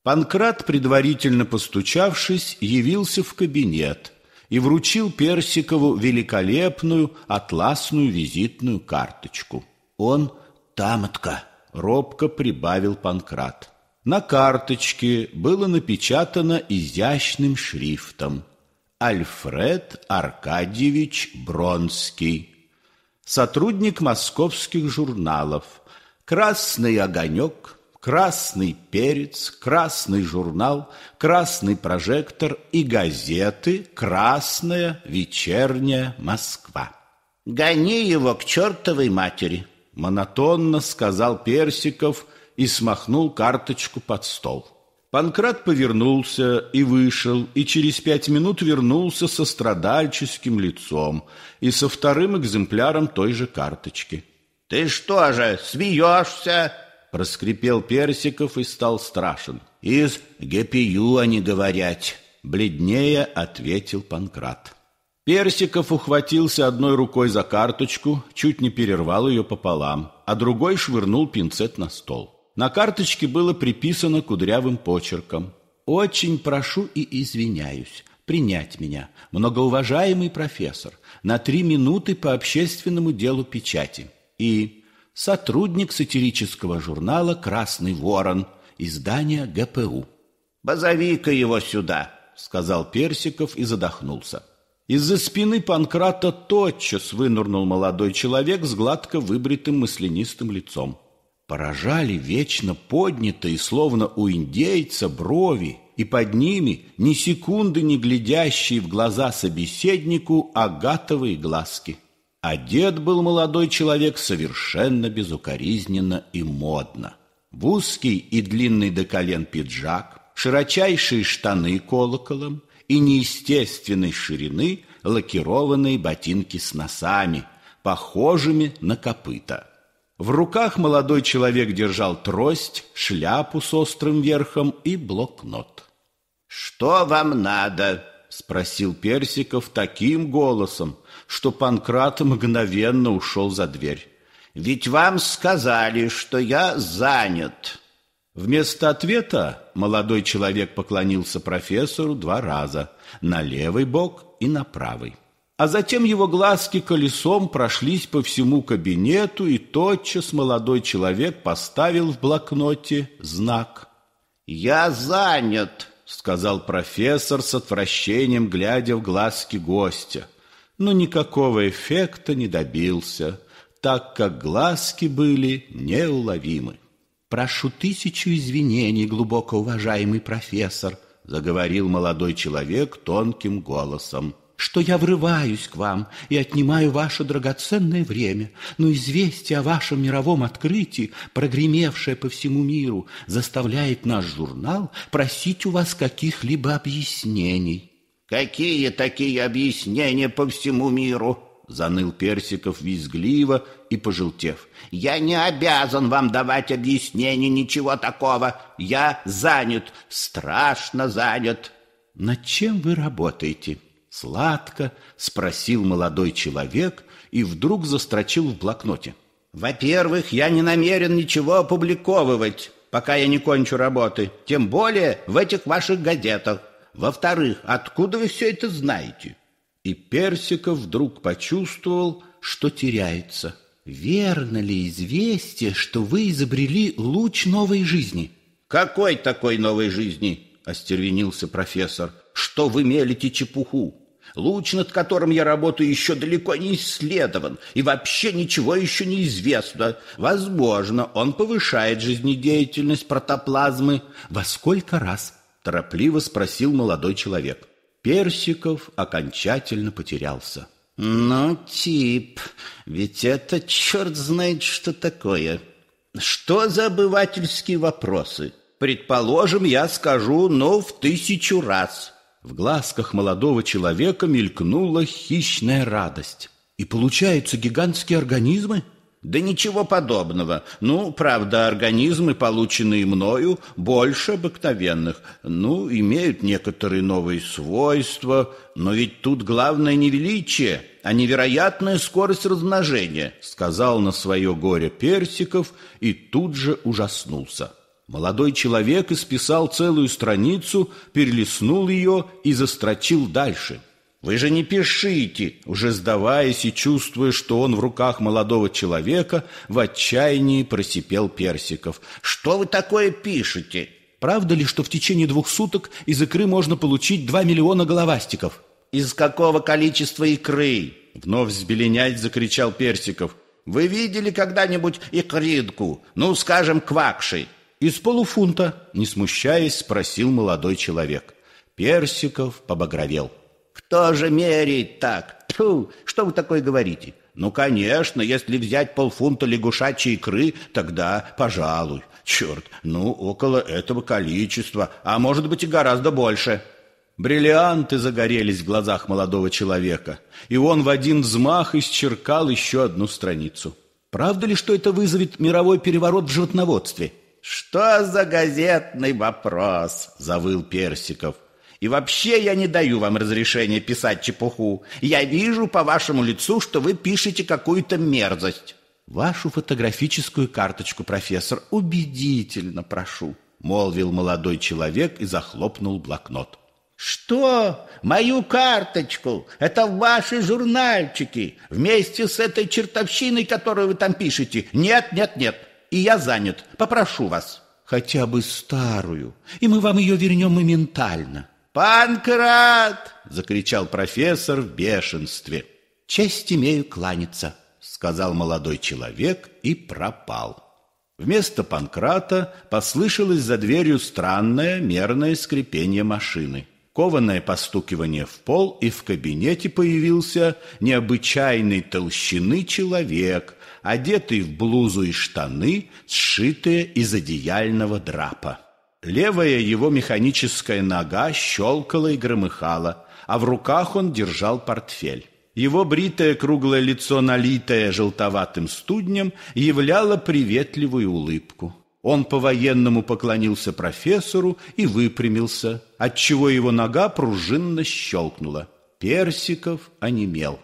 Панкрат, предварительно постучавшись, явился в кабинет и вручил Персикову великолепную атласную визитную карточку. Он «Тамотка», — робко прибавил Панкрат. На карточке было напечатано изящным шрифтом «Альфред Аркадьевич Бронский» сотрудник московских журналов, «Красный огонек», «Красный перец», «Красный журнал», «Красный прожектор» и газеты «Красная вечерняя Москва». «Гони его к чертовой матери», — монотонно сказал Персиков и смахнул карточку под стол. Панкрат повернулся и вышел, и через пять минут вернулся со страдальческим лицом и со вторым экземпляром той же карточки. «Ты что же, смеешься?» — проскрипел Персиков и стал страшен. «Из ГПЮ они говорят», — бледнее ответил Панкрат. Персиков ухватился одной рукой за карточку, чуть не перервал ее пополам, а другой швырнул пинцет на стол на карточке было приписано кудрявым почерком. «Очень прошу и извиняюсь принять меня, многоуважаемый профессор, на три минуты по общественному делу печати» и сотрудник сатирического журнала «Красный ворон» издания ГПУ. «Позови-ка его сюда», — сказал Персиков и задохнулся. Из-за спины Панкрата тотчас вынурнул молодой человек с гладко выбритым маслянистым лицом поражали вечно поднятые, словно у индейца, брови, и под ними, ни секунды не глядящие в глаза собеседнику, агатовые глазки. Одет был молодой человек совершенно безукоризненно и модно. В узкий и длинный до колен пиджак, широчайшие штаны колоколом и неестественной ширины лакированные ботинки с носами, похожими на копыта. В руках молодой человек держал трость, шляпу с острым верхом и блокнот. «Что вам надо?» — спросил Персиков таким голосом, что Панкрат мгновенно ушел за дверь. «Ведь вам сказали, что я занят». Вместо ответа молодой человек поклонился профессору два раза — на левый бок и на правый а затем его глазки колесом прошлись по всему кабинету, и тотчас молодой человек поставил в блокноте знак. «Я занят», — сказал профессор с отвращением, глядя в глазки гостя. Но никакого эффекта не добился, так как глазки были неуловимы. «Прошу тысячу извинений, глубоко уважаемый профессор», — заговорил молодой человек тонким голосом что я врываюсь к вам и отнимаю ваше драгоценное время, но известие о вашем мировом открытии, прогремевшее по всему миру, заставляет наш журнал просить у вас каких-либо объяснений». «Какие такие объяснения по всему миру?» — заныл Персиков визгливо и пожелтев. «Я не обязан вам давать объяснений, ничего такого. Я занят, страшно занят». «Над чем вы работаете?» Сладко спросил молодой человек и вдруг застрочил в блокноте. Во-первых, я не намерен ничего опубликовывать, пока я не кончу работы, тем более в этих ваших газетах. Во-вторых, откуда вы все это знаете? И Персиков вдруг почувствовал, что теряется. Верно ли известие, что вы изобрели луч новой жизни? Какой такой новой жизни? Остервенился профессор. Что вы мелите чепуху? Луч, над которым я работаю, еще далеко не исследован, и вообще ничего еще не известно. Возможно, он повышает жизнедеятельность протоплазмы. Во сколько раз? Торопливо спросил молодой человек. Персиков окончательно потерялся. «Ну, тип, ведь это черт знает, что такое. Что за обывательские вопросы? Предположим, я скажу, но «ну» в тысячу раз. В глазках молодого человека мелькнула хищная радость. И получаются гигантские организмы? Да ничего подобного. Ну, правда, организмы, полученные мною, больше обыкновенных. Ну, имеют некоторые новые свойства, но ведь тут главное не величие, а невероятная скорость размножения, сказал на свое горе Персиков и тут же ужаснулся. Молодой человек исписал целую страницу, перелистнул ее и застрочил дальше. «Вы же не пишите!» Уже сдаваясь и чувствуя, что он в руках молодого человека, в отчаянии просипел Персиков. «Что вы такое пишете?» «Правда ли, что в течение двух суток из икры можно получить два миллиона головастиков?» «Из какого количества икры?» Вновь взбеленять закричал Персиков. «Вы видели когда-нибудь икринку? Ну, скажем, квакшей? «Из полуфунта», — не смущаясь, спросил молодой человек. Персиков побагровел. «Кто же меряет так? Тьфу! Что вы такое говорите?» «Ну, конечно, если взять полфунта лягушачьей икры, тогда, пожалуй. Черт, ну, около этого количества, а может быть и гораздо больше». Бриллианты загорелись в глазах молодого человека, и он в один взмах исчеркал еще одну страницу. «Правда ли, что это вызовет мировой переворот в животноводстве?» «Что за газетный вопрос?» – завыл Персиков. «И вообще я не даю вам разрешения писать чепуху. Я вижу по вашему лицу, что вы пишете какую-то мерзость». «Вашу фотографическую карточку, профессор, убедительно прошу», – молвил молодой человек и захлопнул блокнот. «Что? Мою карточку? Это ваши журнальчики вместе с этой чертовщиной, которую вы там пишете? Нет, нет, нет и я занят. Попрошу вас». «Хотя бы старую, и мы вам ее вернем моментально». «Панкрат!» — закричал профессор в бешенстве. «Честь имею кланяться», — сказал молодой человек и пропал. Вместо Панкрата послышалось за дверью странное мерное скрипение машины. Кованое постукивание в пол, и в кабинете появился необычайной толщины человек одетый в блузу и штаны, сшитые из одеяльного драпа. Левая его механическая нога щелкала и громыхала, а в руках он держал портфель. Его бритое круглое лицо, налитое желтоватым студнем, являло приветливую улыбку. Он по-военному поклонился профессору и выпрямился, отчего его нога пружинно щелкнула. Персиков онемел.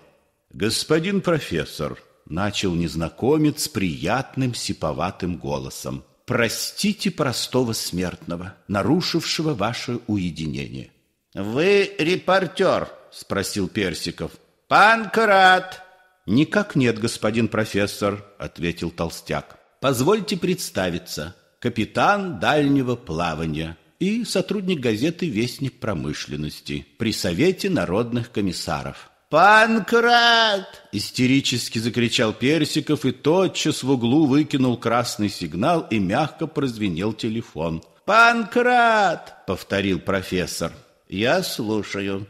«Господин профессор», Начал незнакомец приятным сиповатым голосом. «Простите простого смертного, нарушившего ваше уединение». «Вы репортер?» – спросил Персиков. «Панкрат!» «Никак нет, господин профессор», – ответил Толстяк. «Позвольте представиться. Капитан дальнего плавания и сотрудник газеты «Вестник промышленности» при Совете народных комиссаров». «Панкрат!» — истерически закричал Персиков и тотчас в углу выкинул красный сигнал и мягко прозвенел телефон. «Панкрат!» — повторил профессор. «Я слушаю».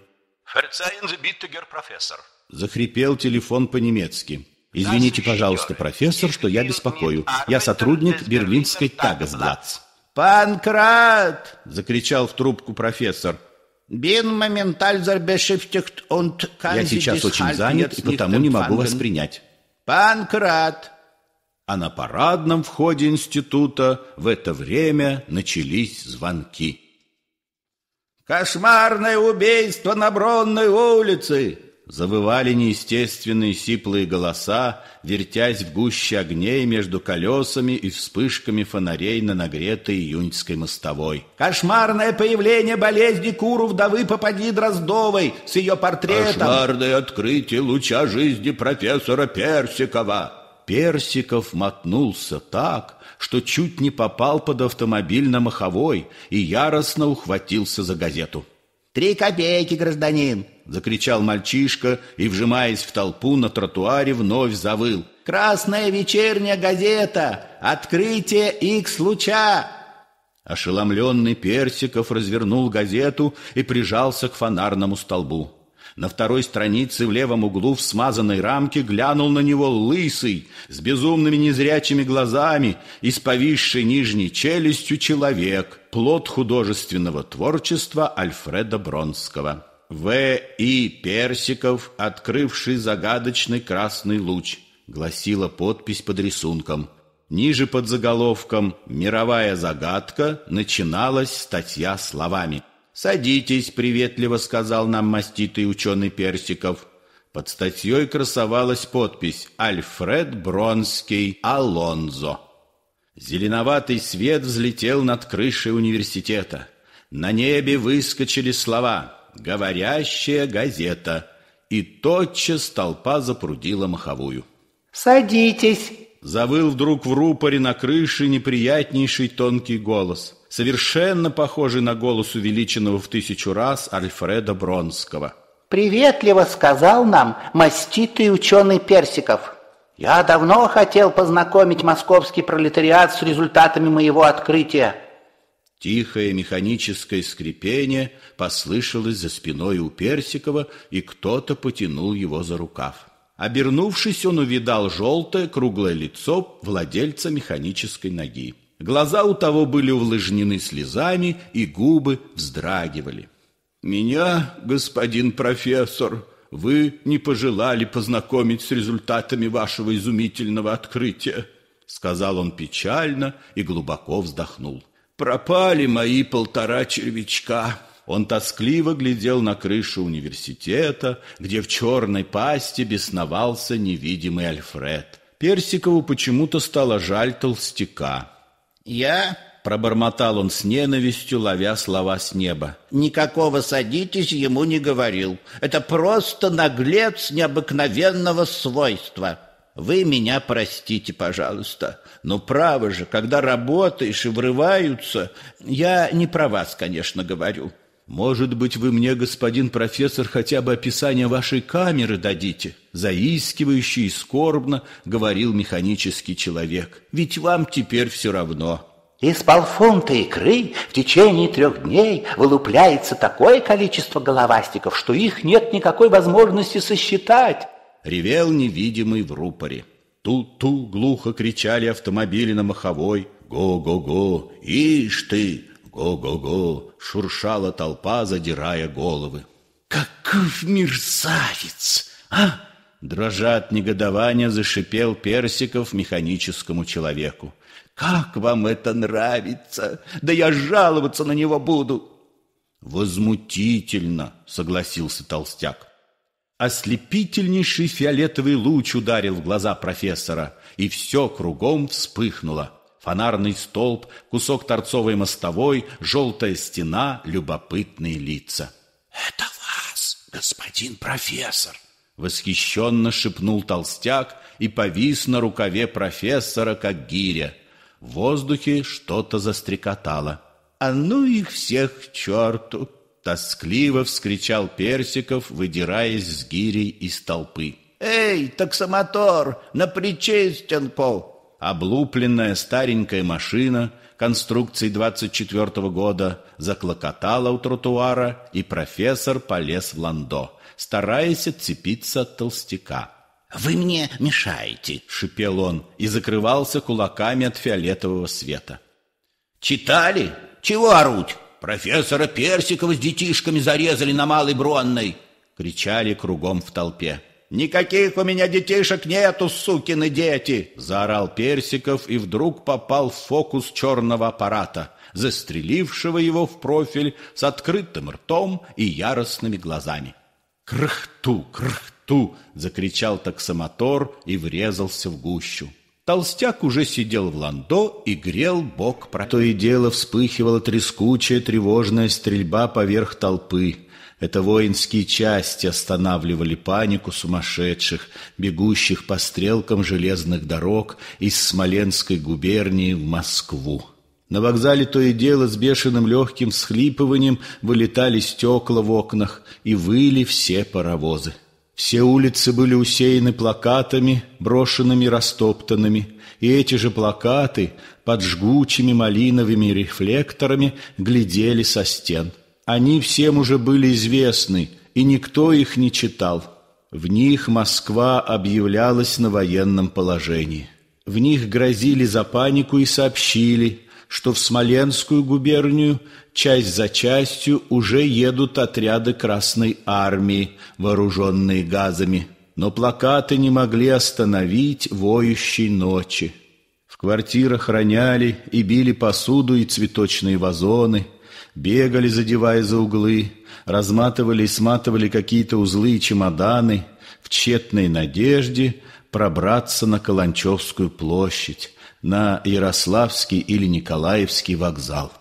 «Ферцаин Биттегер, профессор!» — захрипел телефон по-немецки. «Извините, пожалуйста, профессор, что я беспокою. А я сотрудник берлинской Тагасблац». «Панкрат!» — закричал в трубку профессор. Я сейчас очень занят и потому не могу вас принять. Панкрат. А на парадном входе института в это время начались звонки. Кошмарное убийство на Бронной улице завывали неестественные сиплые голоса, вертясь в гуще огней между колесами и вспышками фонарей на нагретой июньской мостовой. «Кошмарное появление болезни куру вдовы Попади Дроздовой с ее портретом!» «Кошмарное открытие луча жизни профессора Персикова!» Персиков мотнулся так, что чуть не попал под автомобиль на маховой и яростно ухватился за газету. «Три копейки, гражданин!» — закричал мальчишка и, вжимаясь в толпу на тротуаре, вновь завыл. «Красная вечерняя газета! Открытие икс-луча!» Ошеломленный Персиков развернул газету и прижался к фонарному столбу. На второй странице в левом углу в смазанной рамке глянул на него лысый, с безумными незрячими глазами и с повисшей нижней челюстью человек — плод художественного творчества Альфреда Бронского. В. И. Персиков, открывший загадочный красный луч, гласила подпись под рисунком. Ниже под заголовком «Мировая загадка» начиналась статья словами. «Садитесь», — приветливо сказал нам маститый ученый Персиков. Под статьей красовалась подпись «Альфред Бронский Алонзо». Зеленоватый свет взлетел над крышей университета. На небе выскочили слова «Говорящая газета», и тотчас толпа запрудила маховую. «Садитесь!» Завыл вдруг в рупоре на крыше неприятнейший тонкий голос, совершенно похожий на голос увеличенного в тысячу раз Альфреда Бронского. «Приветливо сказал нам маститый ученый Персиков». Я давно хотел познакомить московский пролетариат с результатами моего открытия. Тихое механическое скрипение послышалось за спиной у Персикова, и кто-то потянул его за рукав. Обернувшись, он увидал желтое круглое лицо владельца механической ноги. Глаза у того были увлажнены слезами, и губы вздрагивали. «Меня, господин профессор, вы не пожелали познакомить с результатами вашего изумительного открытия, сказал он печально и глубоко вздохнул. Пропали мои полтора червячка. Он тоскливо глядел на крышу университета, где в черной пасти бесновался невидимый Альфред. Персикову почему-то стало жаль толстяка. «Я Пробормотал он с ненавистью, ловя слова с неба. «Никакого садитесь ему не говорил. Это просто наглец необыкновенного свойства. Вы меня простите, пожалуйста. Но «Ну, право же, когда работаешь и врываются... Я не про вас, конечно, говорю. Может быть, вы мне, господин профессор, хотя бы описание вашей камеры дадите? Заискивающе и скорбно говорил механический человек. Ведь вам теперь все равно». Из полфунта икры в течение трех дней вылупляется такое количество головастиков, что их нет никакой возможности сосчитать. Ревел невидимый в рупоре. Ту-ту глухо кричали автомобили на маховой. Го-го-го, ишь ты, го-го-го, шуршала толпа, задирая головы. Каков мерзавец, а? Дрожа от негодования, зашипел Персиков механическому человеку. Как вам это нравится? Да я жаловаться на него буду!» «Возмутительно!» — согласился толстяк. Ослепительнейший фиолетовый луч ударил в глаза профессора, и все кругом вспыхнуло. Фонарный столб, кусок торцовой мостовой, желтая стена, любопытные лица. «Это вас, господин профессор!» Восхищенно шепнул толстяк и повис на рукаве профессора, как гиря. В воздухе что-то застрекотало. «А ну их всех к черту!» Тоскливо вскричал Персиков, выдираясь с гирей из толпы. «Эй, таксомотор, на Причистенку!» Облупленная старенькая машина конструкции 24 -го года заклокотала у тротуара, и профессор полез в ландо, стараясь отцепиться от толстяка. «Вы мне мешаете!» — шипел он и закрывался кулаками от фиолетового света. «Читали? Чего оруть? Профессора Персикова с детишками зарезали на Малой Бронной!» — кричали кругом в толпе. «Никаких у меня детишек нету, сукины дети!» — заорал Персиков и вдруг попал в фокус черного аппарата, застрелившего его в профиль с открытым ртом и яростными глазами. «Крыхту, крыхту!» ту!» — закричал таксомотор и врезался в гущу. Толстяк уже сидел в ландо и грел бок про... То и дело вспыхивала трескучая тревожная стрельба поверх толпы. Это воинские части останавливали панику сумасшедших, бегущих по стрелкам железных дорог из Смоленской губернии в Москву. На вокзале то и дело с бешеным легким схлипыванием вылетали стекла в окнах и выли все паровозы. Все улицы были усеяны плакатами, брошенными, растоптанными, и эти же плакаты под жгучими малиновыми рефлекторами глядели со стен. Они всем уже были известны, и никто их не читал. В них Москва объявлялась на военном положении. В них грозили за панику и сообщили, что в Смоленскую губернию часть за частью уже едут отряды Красной Армии, вооруженные газами. Но плакаты не могли остановить воющей ночи. В квартирах роняли и били посуду и цветочные вазоны, бегали, задевая за углы, разматывали и сматывали какие-то узлы и чемоданы в тщетной надежде пробраться на Каланчевскую площадь, на Ярославский или Николаевский вокзал.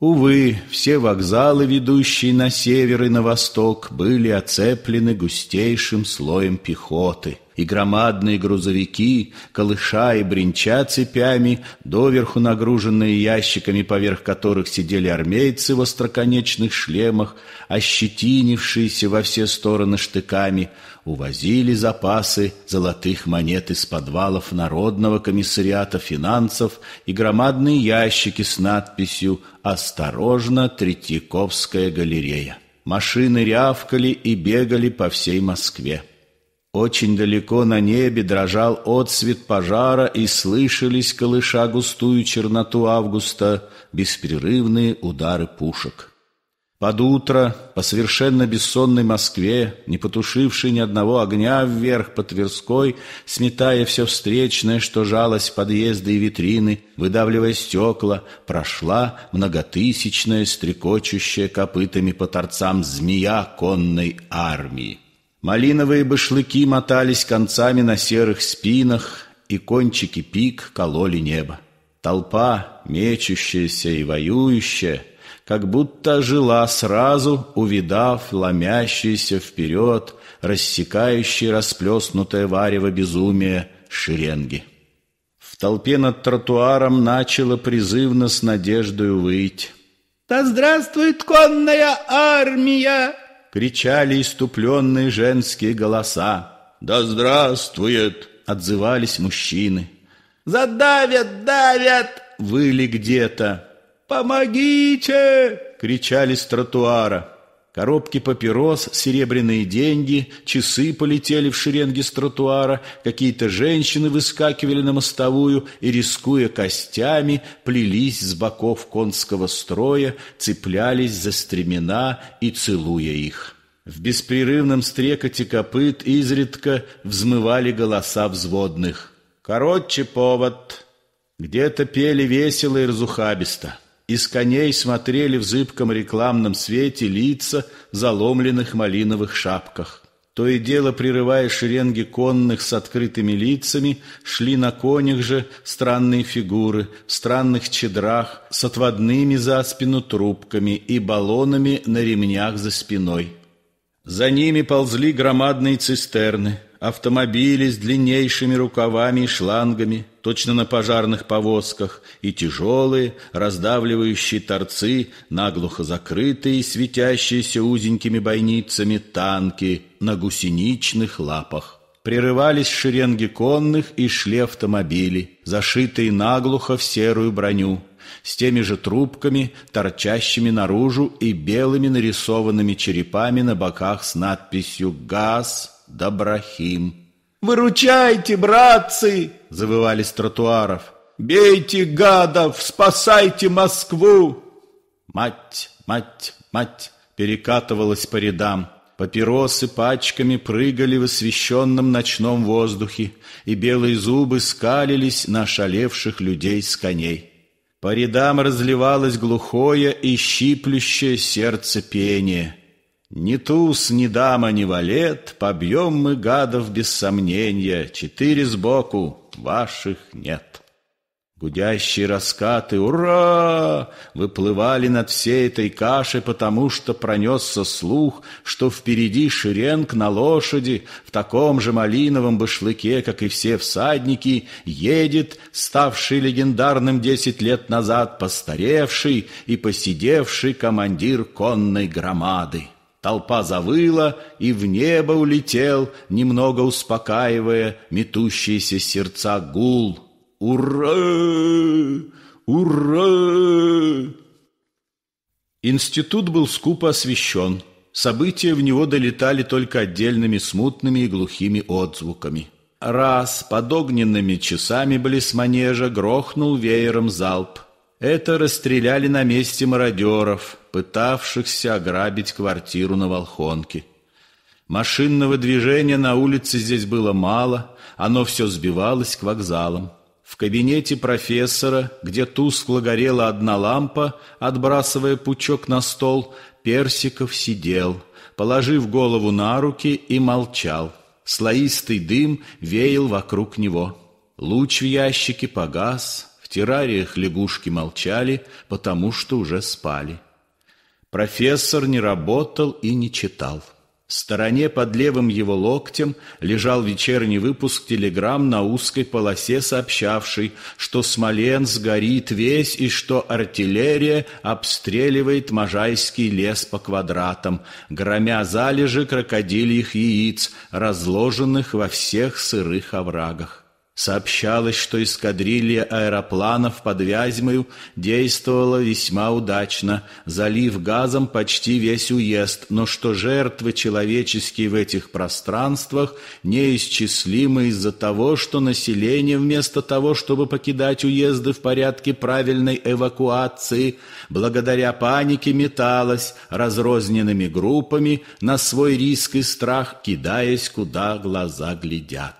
Увы, все вокзалы, ведущие на север и на восток, были оцеплены густейшим слоем пехоты, и громадные грузовики, колыша и бренча цепями, доверху нагруженные ящиками, поверх которых сидели армейцы в остроконечных шлемах, ощетинившиеся во все стороны штыками, увозили запасы золотых монет из подвалов Народного комиссариата финансов и громадные ящики с надписью «Осторожно, Третьяковская галерея». Машины рявкали и бегали по всей Москве. Очень далеко на небе дрожал отсвет пожара и слышались, колыша густую черноту августа, беспрерывные удары пушек. Под утро по совершенно бессонной Москве, не потушившей ни одного огня вверх по Тверской, сметая все встречное, что жалось в подъезды и витрины, выдавливая стекла, прошла многотысячная, стрекочущая копытами по торцам змея конной армии. Малиновые башлыки мотались концами на серых спинах, и кончики пик кололи небо. Толпа, мечущаяся и воюющая, как будто жила сразу, увидав ломящиеся вперед, рассекающие расплеснутое варево безумие шеренги. В толпе над тротуаром начало призывно с надеждою выйти. «Да здравствует конная армия!» кричали иступленные женские голоса. «Да здравствует!» — отзывались мужчины. «Задавят, давят!» — выли где-то. «Помогите!» — кричали с тротуара. Коробки папирос, серебряные деньги, часы полетели в шеренги с тротуара, какие-то женщины выскакивали на мостовую и, рискуя костями, плелись с боков конского строя, цеплялись за стремена и целуя их. В беспрерывном стрекоте копыт изредка взмывали голоса взводных. «Короче повод!» Где-то пели весело и разухабисто. Из коней смотрели в зыбком рекламном свете лица в заломленных малиновых шапках. То и дело, прерывая шеренги конных с открытыми лицами, шли на конях же странные фигуры в странных чедрах с отводными за спину трубками и баллонами на ремнях за спиной. За ними ползли громадные цистерны – автомобили с длиннейшими рукавами и шлангами, точно на пожарных повозках, и тяжелые, раздавливающие торцы, наглухо закрытые, и светящиеся узенькими бойницами танки на гусеничных лапах. Прерывались шеренги конных и шли автомобили, зашитые наглухо в серую броню, с теми же трубками, торчащими наружу и белыми нарисованными черепами на боках с надписью «ГАЗ», Доброхим. «Выручайте, братцы!» – завывали с тротуаров. «Бейте гадов! Спасайте Москву!» «Мать, мать, мать!» – перекатывалась по рядам. Папиросы пачками прыгали в освещенном ночном воздухе, и белые зубы скалились на шалевших людей с коней. По рядам разливалось глухое и щиплющее сердце пение – ни туз, ни дама, ни валет, Побьем мы гадов без сомнения, Четыре сбоку, ваших нет. Гудящие раскаты «Ура!» Выплывали над всей этой кашей, Потому что пронесся слух, Что впереди шеренг на лошади В таком же малиновом башлыке, Как и все всадники, едет Ставший легендарным десять лет назад Постаревший и посидевший Командир конной громады. Толпа завыла, и в небо улетел, немного успокаивая метущиеся сердца гул. «Ура! Ура!» Институт был скупо освещен. События в него долетали только отдельными смутными и глухими отзвуками. Раз под огненными часами близ манежа грохнул веером залп – это расстреляли на месте мародеров, пытавшихся ограбить квартиру на Волхонке. Машинного движения на улице здесь было мало, оно все сбивалось к вокзалам. В кабинете профессора, где тускло горела одна лампа, отбрасывая пучок на стол, Персиков сидел, положив голову на руки и молчал. Слоистый дым веял вокруг него. Луч в ящике погас, террариях лягушки молчали, потому что уже спали. Профессор не работал и не читал. В стороне под левым его локтем лежал вечерний выпуск телеграмм на узкой полосе, сообщавший, что Смоленс горит весь и что артиллерия обстреливает Можайский лес по квадратам, громя залежи крокодильих яиц, разложенных во всех сырых оврагах. Сообщалось, что эскадрилья аэропланов под Вязьмою действовала весьма удачно, залив газом почти весь уезд, но что жертвы человеческие в этих пространствах неисчислимы из-за того, что население вместо того, чтобы покидать уезды в порядке правильной эвакуации, благодаря панике металось разрозненными группами на свой риск и страх, кидаясь, куда глаза глядят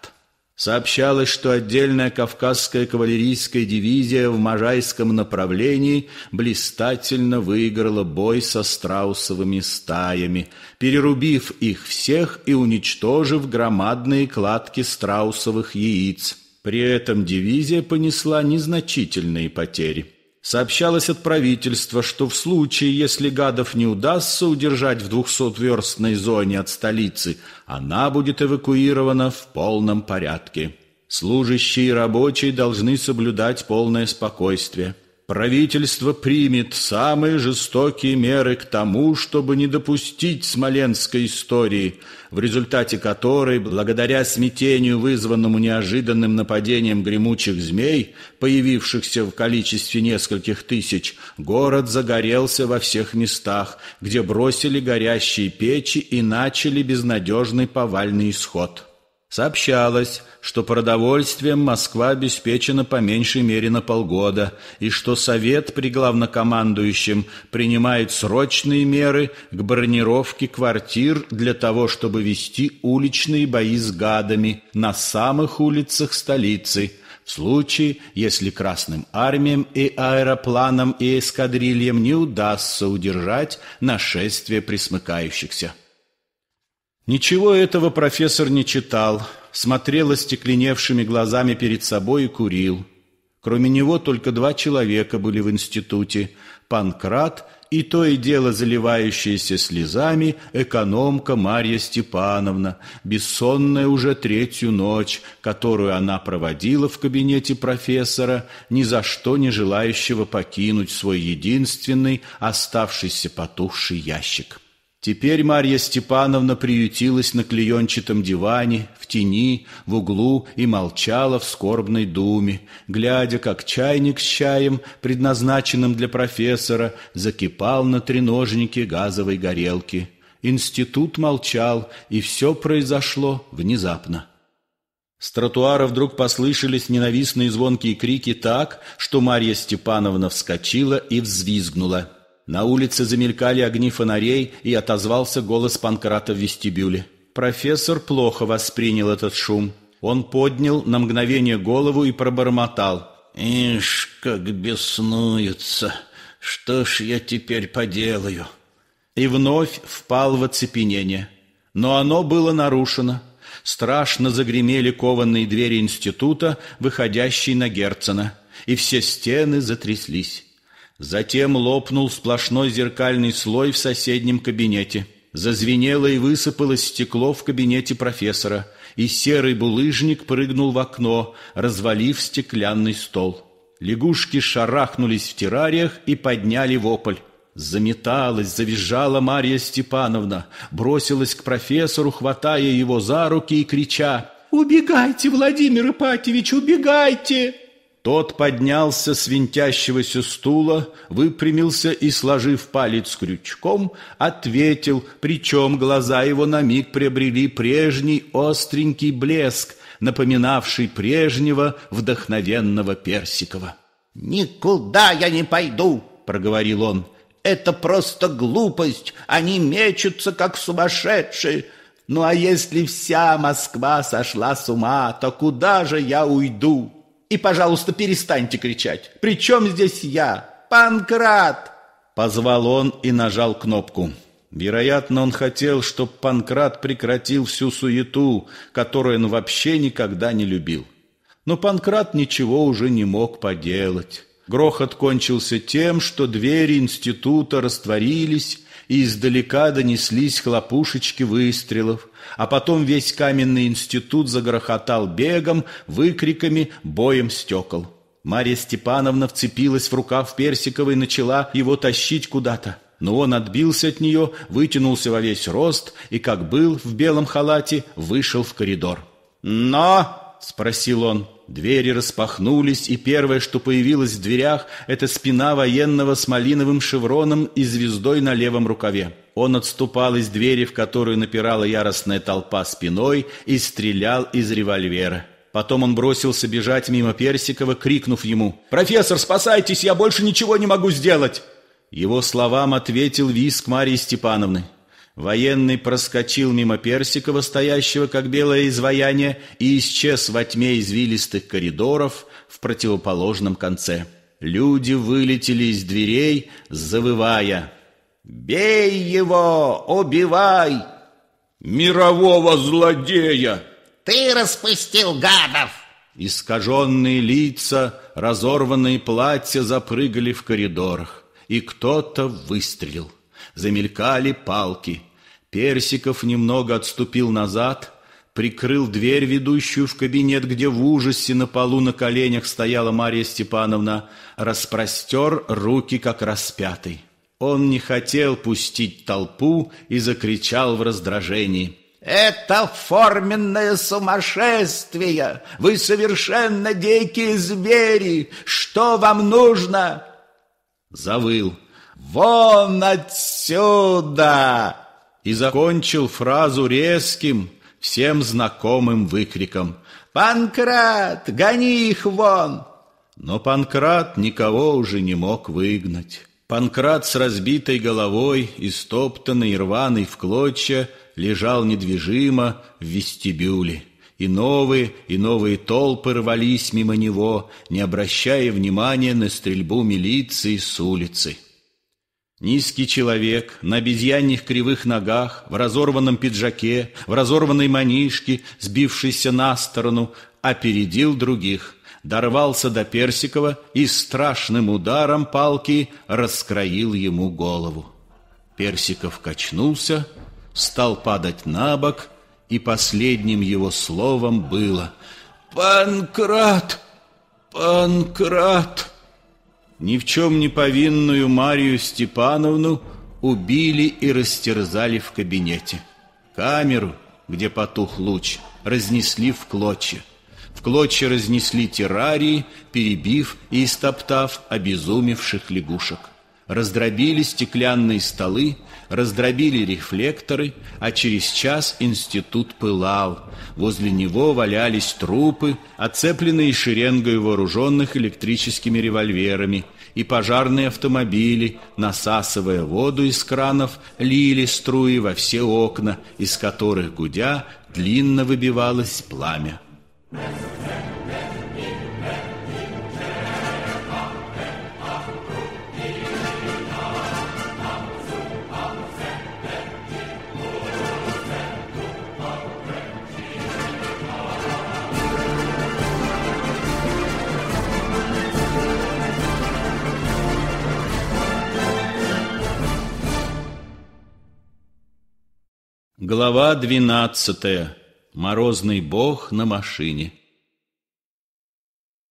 сообщалось, что отдельная кавказская кавалерийская дивизия в Можайском направлении блистательно выиграла бой со страусовыми стаями, перерубив их всех и уничтожив громадные кладки страусовых яиц. При этом дивизия понесла незначительные потери. Сообщалось от правительства, что в случае, если гадов не удастся удержать в 200-верстной зоне от столицы, она будет эвакуирована в полном порядке. Служащие и рабочие должны соблюдать полное спокойствие. Правительство примет самые жестокие меры к тому, чтобы не допустить смоленской истории, в результате которой, благодаря смятению, вызванному неожиданным нападением гремучих змей, появившихся в количестве нескольких тысяч, город загорелся во всех местах, где бросили горящие печи и начали безнадежный повальный исход. Сообщалось, что продовольствием Москва обеспечена по меньшей мере на полгода, и что Совет при главнокомандующем принимает срочные меры к бронировке квартир для того, чтобы вести уличные бои с гадами на самых улицах столицы, в случае, если Красным армиям и аэропланам и эскадрильям не удастся удержать нашествие присмыкающихся. Ничего этого профессор не читал, смотрел остекленевшими глазами перед собой и курил. Кроме него только два человека были в институте – Панкрат и то и дело заливающаяся слезами экономка Марья Степановна, бессонная уже третью ночь, которую она проводила в кабинете профессора, ни за что не желающего покинуть свой единственный оставшийся потухший ящик. Теперь Марья Степановна приютилась на клеенчатом диване, в тени, в углу и молчала в скорбной думе, глядя, как чайник с чаем, предназначенным для профессора, закипал на треножнике газовой горелки. Институт молчал, и все произошло внезапно. С тротуара вдруг послышались ненавистные звонкие крики так, что Марья Степановна вскочила и взвизгнула. На улице замелькали огни фонарей, и отозвался голос Панкрата в вестибюле. Профессор плохо воспринял этот шум. Он поднял на мгновение голову и пробормотал. «Ишь, как беснуются! Что ж я теперь поделаю?» И вновь впал в оцепенение. Но оно было нарушено. Страшно загремели кованные двери института, выходящие на Герцена, и все стены затряслись. Затем лопнул сплошной зеркальный слой в соседнем кабинете. Зазвенело и высыпалось стекло в кабинете профессора, и серый булыжник прыгнул в окно, развалив стеклянный стол. Лягушки шарахнулись в террариях и подняли вопль. Заметалась, завизжала Марья Степановна, бросилась к профессору, хватая его за руки и крича «Убегайте, Владимир Ипатьевич, убегайте!» Тот поднялся с винтящегося стула, выпрямился и, сложив палец крючком, ответил, причем глаза его на миг приобрели прежний остренький блеск, напоминавший прежнего вдохновенного Персикова. «Никуда я не пойду!» — проговорил он. «Это просто глупость! Они мечутся, как сумасшедшие!» Ну а если вся Москва сошла с ума, то куда же я уйду? И, пожалуйста, перестаньте кричать. При чем здесь я? Панкрат!» Позвал он и нажал кнопку. Вероятно, он хотел, чтобы Панкрат прекратил всю суету, которую он вообще никогда не любил. Но Панкрат ничего уже не мог поделать. Грохот кончился тем, что двери института растворились, и издалека донеслись хлопушечки выстрелов, а потом весь каменный институт загрохотал бегом, выкриками, боем стекол. Марья Степановна вцепилась в рукав Персикова и начала его тащить куда-то. Но он отбился от нее, вытянулся во весь рост и, как был в белом халате, вышел в коридор. «Но!» — спросил он. Двери распахнулись, и первое, что появилось в дверях, это спина военного с малиновым шевроном и звездой на левом рукаве. Он отступал из двери, в которую напирала яростная толпа спиной, и стрелял из револьвера. Потом он бросился бежать мимо Персикова, крикнув ему «Профессор, спасайтесь, я больше ничего не могу сделать!» Его словам ответил виск Марии Степановны. Военный проскочил мимо Персикова, стоящего как белое изваяние, и исчез во тьме извилистых коридоров в противоположном конце. Люди вылетели из дверей, завывая. «Бей его! Убивай!» «Мирового злодея!» «Ты распустил гадов!» Искаженные лица, разорванные платья запрыгали в коридорах, и кто-то выстрелил. Замелькали палки. Персиков немного отступил назад, прикрыл дверь, ведущую в кабинет, где в ужасе на полу на коленях стояла Марья Степановна, распростер руки, как распятый. Он не хотел пустить толпу и закричал в раздражении. «Это форменное сумасшествие! Вы совершенно дикие звери! Что вам нужно?» Завыл. «Вон отсюда!» и закончил фразу резким, всем знакомым выкриком. «Панкрат, гони их вон!» Но Панкрат никого уже не мог выгнать. Панкрат с разбитой головой, истоптанный и рваный в клочья, лежал недвижимо в вестибюле. И новые, и новые толпы рвались мимо него, не обращая внимания на стрельбу милиции с улицы. Низкий человек, на обезьяньих кривых ногах, в разорванном пиджаке, в разорванной манишке, сбившийся на сторону, опередил других, дорвался до Персикова и страшным ударом палки раскроил ему голову. Персиков качнулся, стал падать на бок, и последним его словом было «Панкрат! Панкрат!» ни в чем не повинную Марию Степановну убили и растерзали в кабинете. Камеру, где потух луч, разнесли в клочья. В клочья разнесли террарии, перебив и истоптав обезумевших лягушек. Раздробили стеклянные столы, раздробили рефлекторы, а через час институт пылал. Возле него валялись трупы, оцепленные шеренгой вооруженных электрическими револьверами, и пожарные автомобили, насасывая воду из кранов, лили струи во все окна, из которых, гудя, длинно выбивалось пламя. Глава двенадцатая. Морозный бог на машине.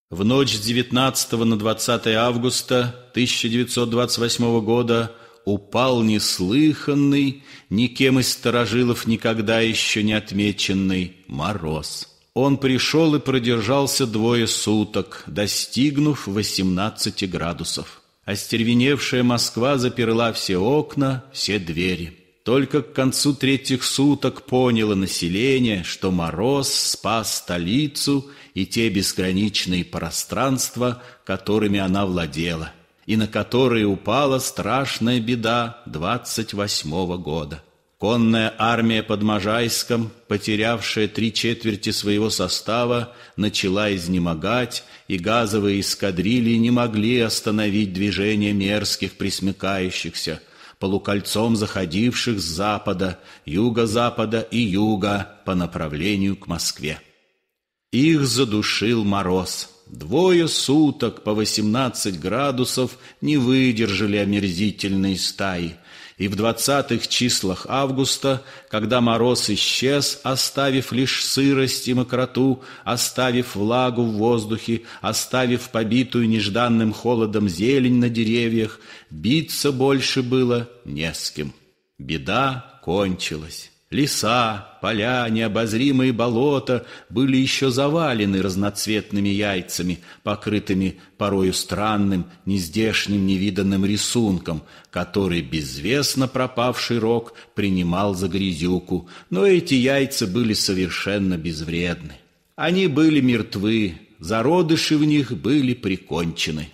В ночь с 19 на 20 августа 1928 года упал неслыханный, никем из сторожилов никогда еще не отмеченный мороз. Он пришел и продержался двое суток, достигнув 18 градусов. Остервеневшая Москва заперла все окна, все двери. Только к концу третьих суток поняло население, что мороз спас столицу и те бесграничные пространства, которыми она владела, и на которые упала страшная беда двадцать восьмого года. Конная армия под Можайском, потерявшая три четверти своего состава, начала изнемогать, и газовые эскадрильи не могли остановить движение мерзких присмыкающихся – полукольцом заходивших с запада, юго-запада и юга по направлению к Москве. Их задушил мороз. Двое суток по 18 градусов не выдержали омерзительной стаи и в двадцатых числах августа, когда мороз исчез, оставив лишь сырость и мокроту, оставив влагу в воздухе, оставив побитую нежданным холодом зелень на деревьях, биться больше было не с кем. Беда кончилась. Леса, поля, необозримые болота были еще завалены разноцветными яйцами, покрытыми порою странным, нездешним, невиданным рисунком, который безвестно пропавший рог принимал за грязюку, но эти яйца были совершенно безвредны. Они были мертвы, зародыши в них были прикончены.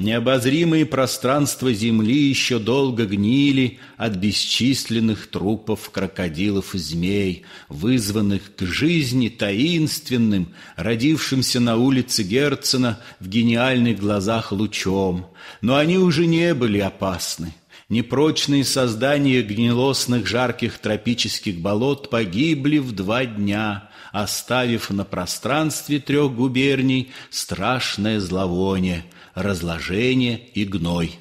Необозримые пространства земли еще долго гнили от бесчисленных трупов крокодилов и змей, вызванных к жизни таинственным, родившимся на улице Герцена в гениальных глазах лучом. Но они уже не были опасны. Непрочные создания гнилостных жарких тропических болот погибли в два дня, оставив на пространстве трех губерний страшное зловоние – разложение и гной.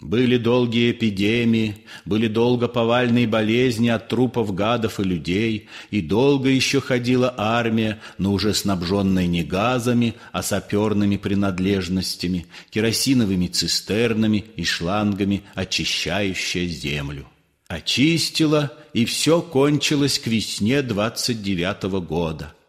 Были долгие эпидемии, были долго повальные болезни от трупов гадов и людей, и долго еще ходила армия, но уже снабженная не газами, а саперными принадлежностями, керосиновыми цистернами и шлангами, очищающая землю. Очистила, и все кончилось к весне двадцать девятого года –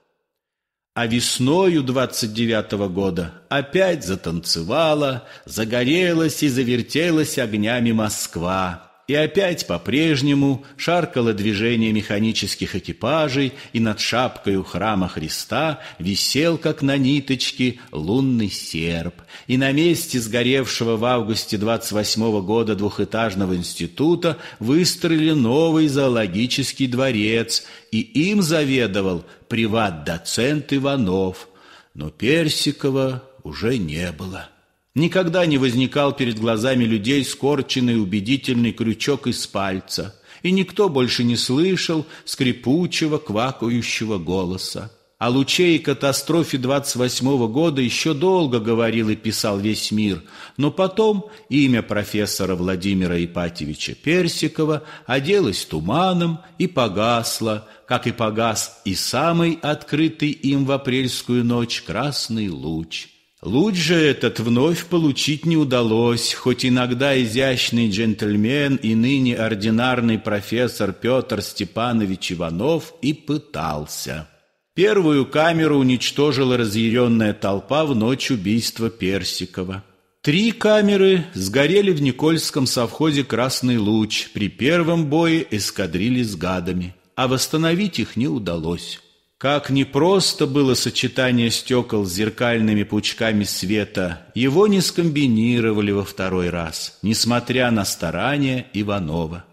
а весною двадцать девятого года опять затанцевала, загорелась и завертелась огнями Москва. И опять по-прежнему шаркало движение механических экипажей, и над шапкой у храма Христа висел, как на ниточке, лунный серп. И на месте сгоревшего в августе 28 -го года двухэтажного института выстроили новый зоологический дворец, и им заведовал приват-доцент Иванов. Но Персикова уже не было. Никогда не возникал перед глазами людей скорченный убедительный крючок из пальца, и никто больше не слышал скрипучего, квакающего голоса. О лучей и катастрофе 28-го года еще долго говорил и писал весь мир, но потом имя профессора Владимира Ипатьевича Персикова оделось туманом и погасло, как и погас и самый открытый им в апрельскую ночь красный луч – Лучше этот вновь получить не удалось, хоть иногда изящный джентльмен и ныне ординарный профессор Петр Степанович Иванов и пытался. Первую камеру уничтожила разъяренная толпа в ночь убийства Персикова. Три камеры сгорели в Никольском совхозе «Красный луч» при первом бое эскадрили с гадами, а восстановить их не удалось. Как непросто было сочетание стекол с зеркальными пучками света, его не скомбинировали во второй раз, несмотря на старания Иванова.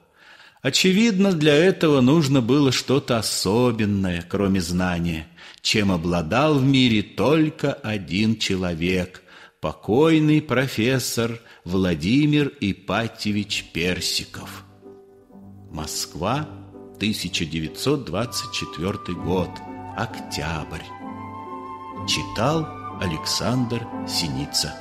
Очевидно, для этого нужно было что-то особенное, кроме знания, чем обладал в мире только один человек – покойный профессор Владимир Ипатьевич Персиков. Москва, 1924 год. Октябрь. Читал Александр Синица.